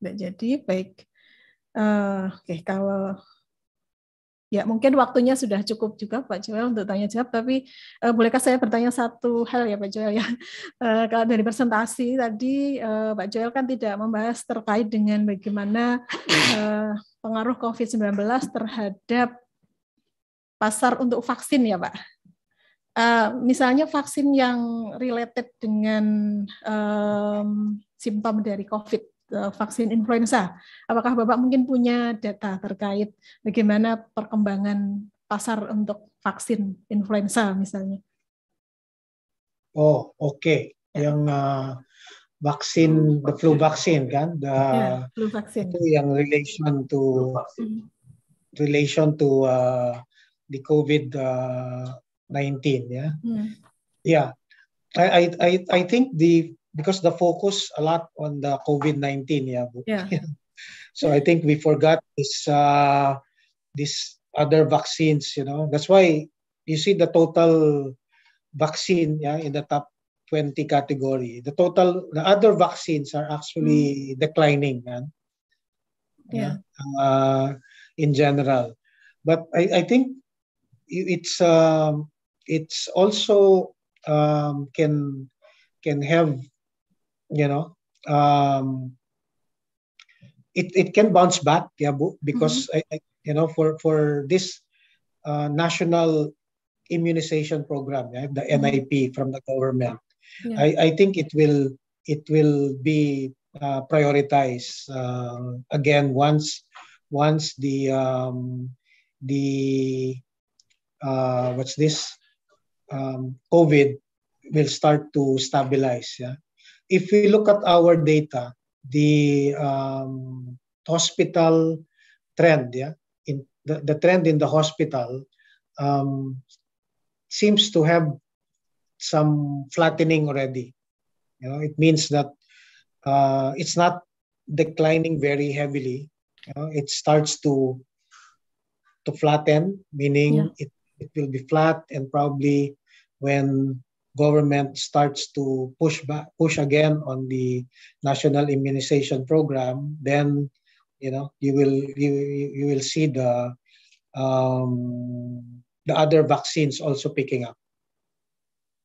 tidak eh, jadi baik uh, oke okay, kalau ya mungkin waktunya sudah cukup juga Pak Joel untuk tanya jawab tapi uh, bolehkah saya bertanya satu hal ya Pak Joel ya uh, kalau dari presentasi tadi uh, Pak Joel kan tidak membahas terkait dengan bagaimana uh, pengaruh COVID-19 terhadap pasar untuk vaksin ya Pak Uh, misalnya vaksin yang related dengan um, simptom dari COVID, uh, vaksin influenza. Apakah Bapak mungkin punya data terkait bagaimana perkembangan pasar untuk vaksin influenza misalnya? Oh, oke. Okay. Ya. Yang uh, vaksin, the flu vaksin kan? The, yeah, flu vaksin. Itu yang relation to relation to uh, the COVID uh, 19 yeah mm. yeah I, I i think the because the focus a lot on the covid-19 yeah, yeah. so i think we forgot this uh this other vaccines you know that's why you see the total vaccine yeah in the top 20 category the total the other vaccines are actually mm. declining man. yeah, yeah. Uh, in general but i, I think it's um, it's also um, can can have you know um, it, it can bounce back yeah, because mm-hmm. I, I, you know for for this uh, national immunization program yeah, the mm-hmm. nip from the government yeah. I, I think it will it will be uh, prioritized uh, again once once the um, the uh, what's this um, COVID will start to stabilize. Yeah? If we look at our data, the um, hospital trend, yeah, in the, the trend in the hospital um, seems to have some flattening already. You know, it means that uh, it's not declining very heavily. You know, it starts to to flatten, meaning yeah. it it will be flat and probably when government starts to push back push again on the national immunization program then you know you will you, you will see the um, the other vaccines also picking up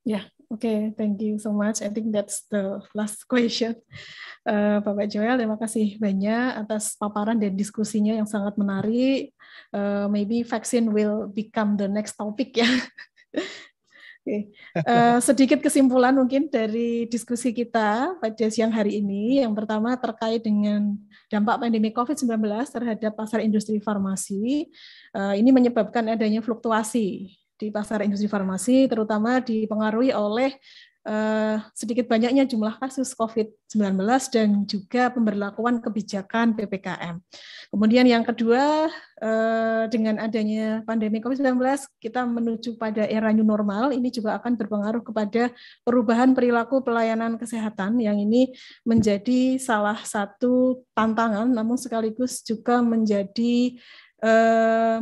yeah okay, thank you so much. I think that's the last question. Uh, Bapak Joel, terima kasih banyak atas paparan dan diskusinya yang sangat menarik. Uh, maybe vaksin will become the next topic ya. okay. uh, sedikit kesimpulan mungkin dari diskusi kita pada siang hari ini. Yang pertama terkait dengan dampak pandemi COVID-19 terhadap pasar industri farmasi. Uh, ini menyebabkan adanya fluktuasi di pasar industri farmasi, terutama dipengaruhi oleh eh, sedikit banyaknya jumlah kasus COVID-19 dan juga pemberlakuan kebijakan PPKM. Kemudian yang kedua, eh, dengan adanya pandemi COVID-19, kita menuju pada era new normal, ini juga akan berpengaruh kepada perubahan perilaku pelayanan kesehatan, yang ini menjadi salah satu tantangan, namun sekaligus juga menjadi eh,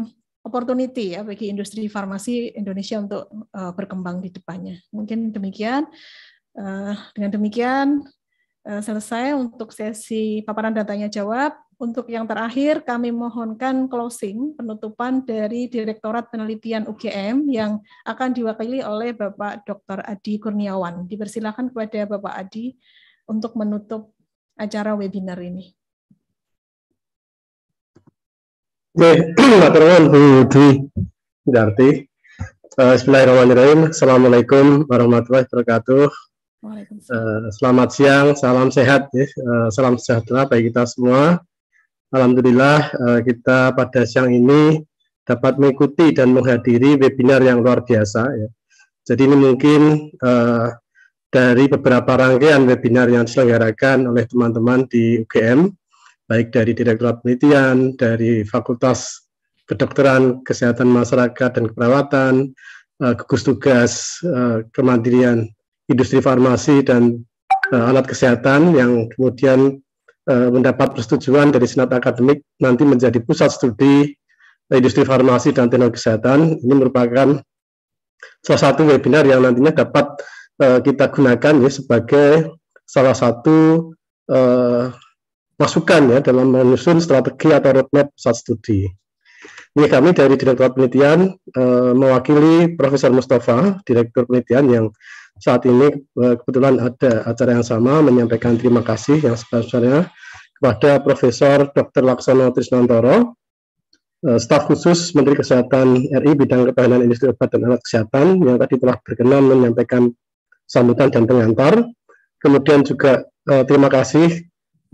opportunity ya bagi industri farmasi Indonesia untuk uh, berkembang di depannya. Mungkin demikian. Uh, dengan demikian uh, selesai untuk sesi paparan dan tanya jawab. Untuk yang terakhir kami mohonkan closing penutupan dari Direktorat Penelitian UGM yang akan diwakili oleh Bapak Dr. Adi Kurniawan. Dipersilakan kepada Bapak Adi untuk menutup acara webinar ini. Bu Dwi Darti. Bismillahirrahmanirrahim. Assalamualaikum warahmatullahi wabarakatuh. Eh, selamat siang, salam sehat, ya. Eh, salam sejahtera bagi kita semua. Alhamdulillah eh, kita pada siang ini dapat mengikuti dan menghadiri webinar yang luar biasa. Ya. Jadi ini mungkin dari beberapa rangkaian webinar yang diselenggarakan oleh teman-teman di UGM baik dari Direktorat Penelitian, dari Fakultas Kedokteran, Kesehatan Masyarakat dan Keperawatan, eh, gugus tugas eh, kemandirian industri farmasi dan eh, alat kesehatan yang kemudian mendapat persetujuan dari senat akademik nanti menjadi pusat studi industri farmasi dan teknologi kesehatan. Ini merupakan salah satu webinar yang nantinya dapat kita gunakan ya sebagai salah satu masukan ya dalam menyusun strategi atau roadmap saat studi. Ini kami dari Direktorat Penelitian eh, mewakili Profesor Mustafa, Direktur Penelitian yang saat ini eh, kebetulan ada acara yang sama menyampaikan terima kasih yang sebesar-besarnya kepada Profesor Dr. Laksana Trisnantoro, eh, staf khusus Menteri Kesehatan RI bidang ketahanan industri obat dan alat kesehatan yang tadi telah berkenan menyampaikan sambutan dan pengantar. Kemudian juga eh, terima kasih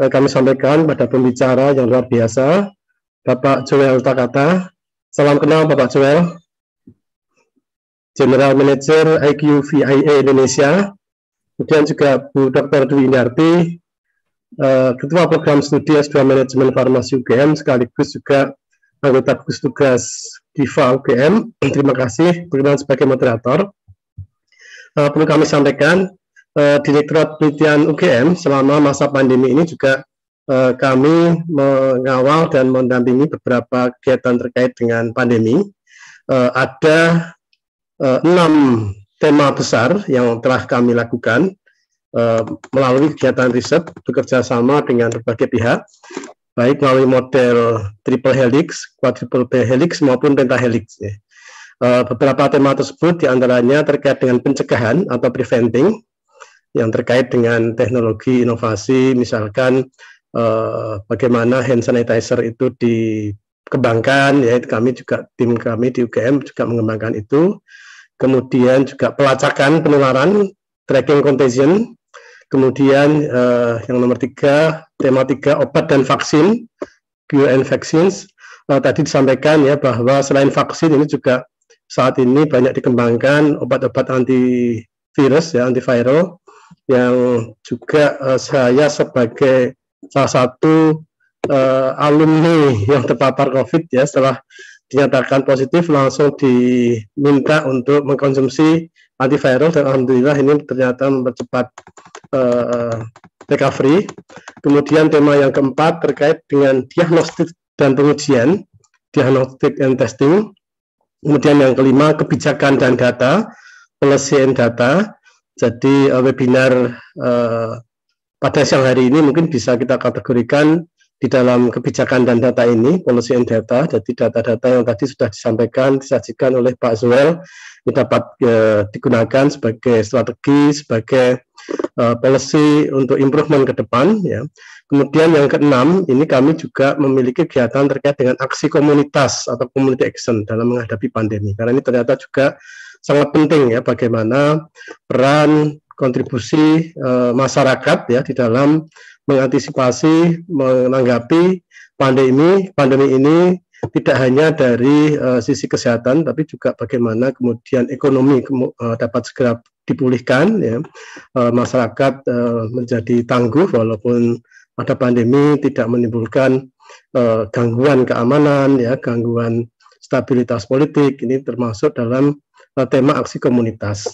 Eh, kami sampaikan pada pembicara yang luar biasa, Bapak Joel Takata. Salam kenal Bapak Joel, General Manager IQVIA Indonesia, kemudian juga Bu Dr. Dwi Indarti, eh, Ketua Program Studi S2 Manajemen Farmasi UGM, sekaligus juga anggota gugus tugas DIVA UGM. Terima kasih, berkenan sebagai moderator. Uh, perlu kami sampaikan, eh, Direktorat Penelitian UGM selama masa pandemi ini juga eh, kami mengawal dan mendampingi beberapa kegiatan terkait dengan pandemi. Eh, ada eh, enam tema besar yang telah kami lakukan eh, melalui kegiatan riset bekerja sama dengan berbagai pihak baik melalui model triple helix, quadruple helix maupun pentahelix. Ya. Eh, beberapa tema tersebut diantaranya terkait dengan pencegahan atau preventing, yang terkait dengan teknologi inovasi, misalkan eh, bagaimana hand sanitizer itu dikembangkan, ya kami juga tim kami di UGM juga mengembangkan itu. Kemudian juga pelacakan penularan, tracking contagion. Kemudian eh, yang nomor tiga, tema tiga obat dan vaksin, QN vaccines. Eh, tadi disampaikan ya bahwa selain vaksin ini juga saat ini banyak dikembangkan obat-obat antivirus ya antiviral yang juga uh, saya sebagai salah satu uh, alumni yang terpapar COVID ya setelah dinyatakan positif langsung diminta untuk mengkonsumsi antiviral dan alhamdulillah ini ternyata mempercepat uh, recovery. Kemudian tema yang keempat terkait dengan diagnostik dan pengujian, diagnostik and testing. Kemudian yang kelima kebijakan dan data, pelesian data. Jadi eh, webinar eh, pada siang hari ini mungkin bisa kita kategorikan di dalam kebijakan dan data ini, policy and data, jadi data-data yang tadi sudah disampaikan, disajikan oleh Pak Zuel, ini dapat e, eh, digunakan sebagai strategi, sebagai e, policy untuk improvement ke depan. Ya. Kemudian yang keenam, ini kami juga memiliki kegiatan terkait dengan aksi komunitas atau community action dalam menghadapi pandemi, karena ini ternyata juga sangat penting ya bagaimana peran kontribusi e, masyarakat ya di dalam mengantisipasi menanggapi pandemi pandemi ini tidak hanya dari e, sisi kesehatan tapi juga bagaimana kemudian ekonomi kemu, e, dapat segera dipulihkan ya e, masyarakat e, menjadi tangguh walaupun ada pandemi tidak menimbulkan e, gangguan keamanan ya gangguan stabilitas politik ini termasuk dalam Eh, tema aksi komunitas.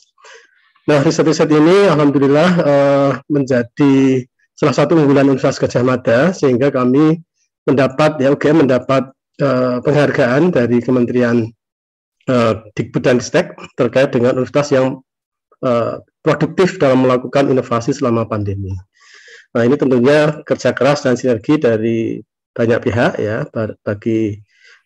Nah, riset-riset ini alhamdulillah uh, menjadi salah satu unggulan Universitas Gajah Mada sehingga kami mendapat ya UGM mendapat uh, penghargaan dari Kementerian uh, Dikbud dan Stek terkait dengan universitas yang uh, produktif dalam melakukan inovasi selama pandemi. Nah, ini tentunya kerja keras dan sinergi dari banyak pihak ya bagi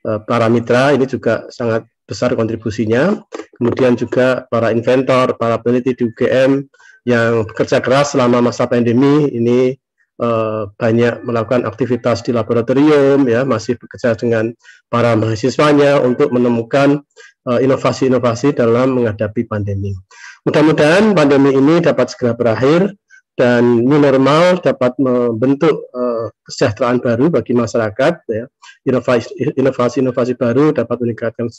uh, para mitra ini juga sangat besar kontribusinya. Kemudian juga para inventor, para peneliti di UGM yang bekerja keras selama masa pandemi ini eh, banyak melakukan aktivitas di laboratorium, ya masih bekerja dengan para mahasiswanya untuk menemukan eh, inovasi-inovasi eh, dalam menghadapi pandemi. Mudah-mudahan pandemi ini dapat segera berakhir dan new normal dapat membentuk uh, kesejahteraan baru bagi masyarakat, ya. inovasi-inovasi baru dapat meningkatkan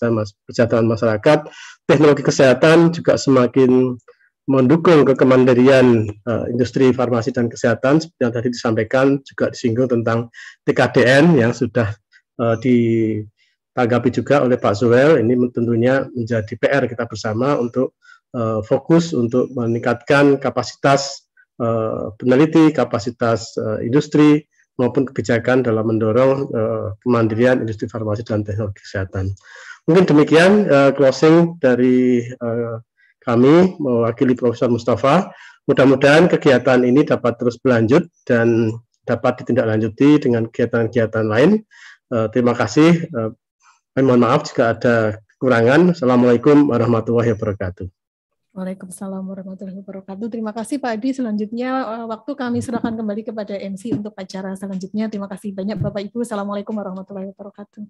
kesejahteraan masyarakat. Teknologi kesehatan juga semakin mendukung kekemandirian uh, industri farmasi dan kesehatan seperti yang tadi disampaikan juga disinggung tentang TKDN yang sudah uh, ditanggapi juga oleh Pak Zuel ini tentunya menjadi PR kita bersama untuk uh, fokus untuk meningkatkan kapasitas uh, peneliti, kapasitas uh, industri maupun kebijakan dalam mendorong uh, kemandirian industri farmasi dan teknologi kesehatan. Mungkin demikian uh, closing dari uh, kami mewakili Profesor Mustafa. Mudah-mudahan kegiatan ini dapat terus berlanjut dan dapat ditindaklanjuti dengan kegiatan-kegiatan lain. Uh, terima kasih. Uh, mohon maaf jika ada kekurangan. Assalamualaikum warahmatullahi wabarakatuh. Waalaikumsalam warahmatullahi wabarakatuh. Terima kasih Pak Adi. Selanjutnya eh, waktu kami serahkan kembali kepada MC untuk acara selanjutnya. Terima kasih banyak Bapak Ibu. Assalamualaikum warahmatullahi wabarakatuh.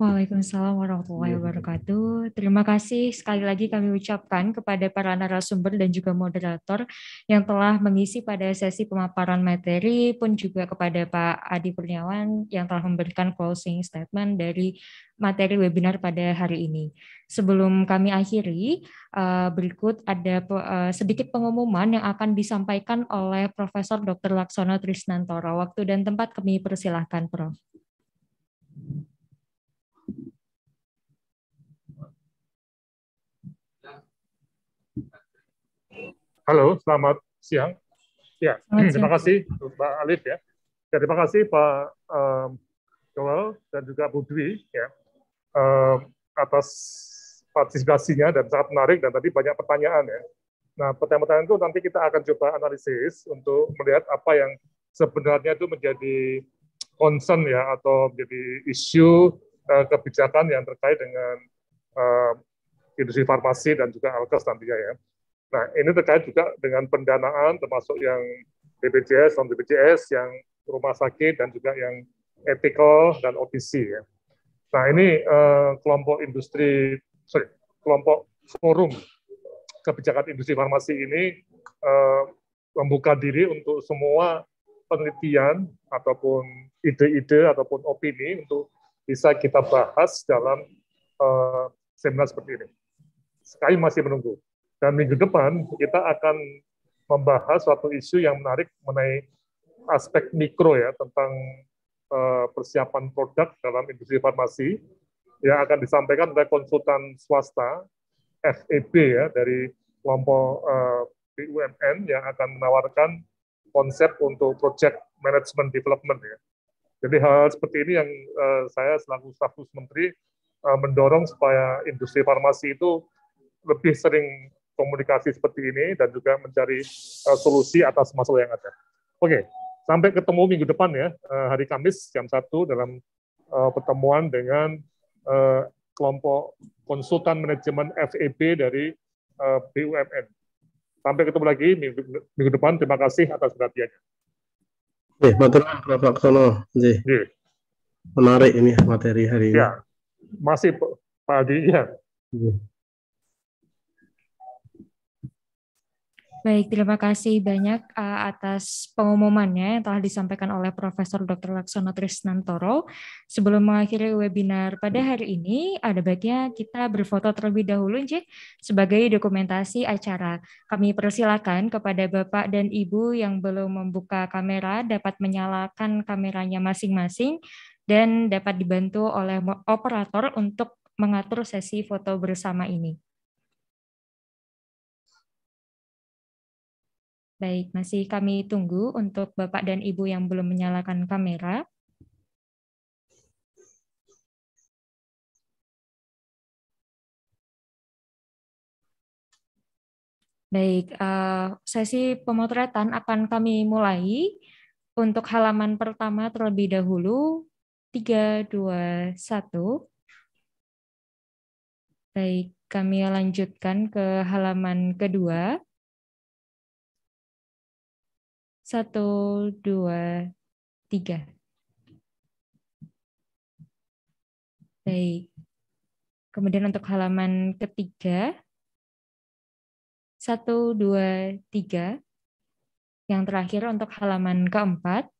Waalaikumsalam warahmatullahi iya. wabarakatuh. Terima kasih sekali lagi kami ucapkan kepada para narasumber dan juga moderator yang telah mengisi pada sesi pemaparan materi pun juga kepada Pak Adi Kurniawan yang telah memberikan closing statement dari materi webinar pada hari ini. Sebelum kami akhiri, eh, berikut ada eh, sedikit pengumuman yang akan disampaikan oleh Profesor Dr. Laksono Trisnantoro. Waktu dan tempat kami persilahkan, Prof. Halo, selamat siang. Ya, selamat terima kasih Mbak Alif ya. ya. Terima kasih Pak um, Joel dan juga Bu Dwi ya um, atas partisipasinya dan sangat menarik dan tadi banyak pertanyaan ya. Nah, pertanyaan-pertanyaan itu nanti kita akan coba analisis untuk melihat apa yang sebenarnya itu menjadi concern ya atau menjadi isu uh, kebijakan yang terkait dengan uh, industri farmasi dan juga alkes nantinya ya. Nah, ini terkait juga dengan pendanaan termasuk yang BPJS, non BPJS, yang rumah sakit dan juga yang ethical dan OTC ya. Nah, ini eh, kelompok industri sorry, kelompok forum kebijakan industri farmasi ini eh, membuka diri untuk semua penelitian ataupun ide-ide ataupun opini untuk bisa kita bahas dalam eh, seminar seperti ini. sekali masih menunggu. Dan minggu depan kita akan membahas suatu isu yang menarik mengenai aspek mikro ya tentang eh, persiapan produk dalam industri farmasi yang akan disampaikan oleh konsultan swasta FEB ya dari kelompok eh, BUMN yang akan menawarkan konsep untuk project management development ya. Jadi hal, -hal seperti ini yang eh, saya selaku staf menteri mendorong supaya industri farmasi itu lebih sering komunikasi seperti ini dan juga mencari uh, solusi atas masalah yang ada. Oke, okay. sampai ketemu minggu depan ya, uh, hari Kamis jam 1 dalam uh, pertemuan dengan uh, kelompok konsultan manajemen FEB dari uh, BUMN. Sampai ketemu lagi minggu, minggu depan. Terima kasih atas perhatiannya. Eh, materi Prof. Menarik ini materi hari ini. Ya, masih Pak Adi, ya. ya. Baik, terima kasih banyak uh, atas pengumumannya yang telah disampaikan oleh Profesor Dr. Laksono Trisnantoro. Sebelum mengakhiri webinar pada hari ini, ada baiknya kita berfoto terlebih dahulu, Cik, sebagai dokumentasi acara. Kami persilakan kepada Bapak dan Ibu yang belum membuka kamera dapat menyalakan kameranya masing-masing dan dapat dibantu oleh operator untuk mengatur sesi foto bersama ini. Baik, masih kami tunggu untuk Bapak dan Ibu yang belum menyalakan kamera. Baik, eh, sesi pemotretan akan kami mulai untuk halaman pertama terlebih dahulu. 3, 2, 1. Baik, kami lanjutkan ke halaman kedua. Satu, dua, tiga. Baik. Kemudian untuk halaman ketiga. Satu, dua, tiga. Yang terakhir untuk halaman keempat.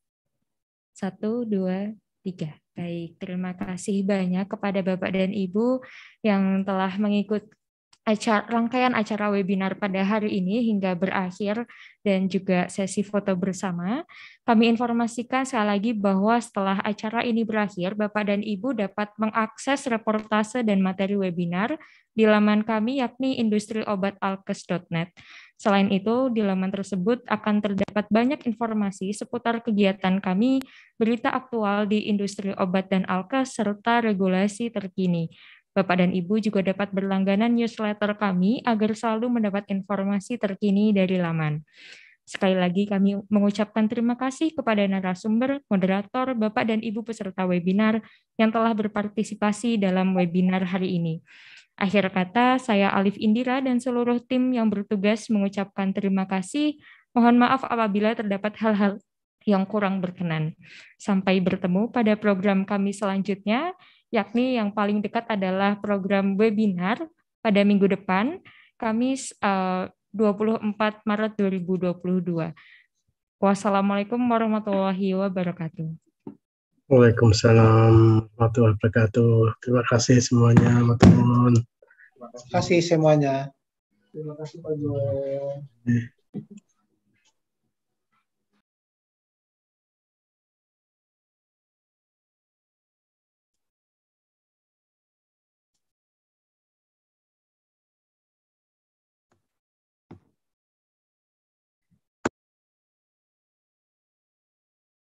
Satu, dua, tiga. Baik, terima kasih banyak kepada Bapak dan Ibu yang telah mengikuti acara, rangkaian acara webinar pada hari ini hingga berakhir dan juga sesi foto bersama. Kami informasikan sekali lagi bahwa setelah acara ini berakhir, Bapak dan Ibu dapat mengakses reportase dan materi webinar di laman kami yakni industriobatalkes.net. Selain itu, di laman tersebut akan terdapat banyak informasi seputar kegiatan kami, berita aktual di industri obat dan alkes, serta regulasi terkini. Bapak dan Ibu juga dapat berlangganan newsletter kami agar selalu mendapat informasi terkini dari laman. Sekali lagi kami mengucapkan terima kasih kepada narasumber, moderator, Bapak dan Ibu peserta webinar yang telah berpartisipasi dalam webinar hari ini. Akhir kata, saya Alif Indira dan seluruh tim yang bertugas mengucapkan terima kasih. Mohon maaf apabila terdapat hal-hal yang kurang berkenan. Sampai bertemu pada program kami selanjutnya yakni yang paling dekat adalah program webinar pada minggu depan, Kamis 24 eh, Maret 2022. Wassalamualaikum warahmatullahi wabarakatuh. Waalaikumsalam warahmatullahi wabarakatuh. Terima kasih semuanya, Terima kasih semuanya. Terima kasih Pak Joel.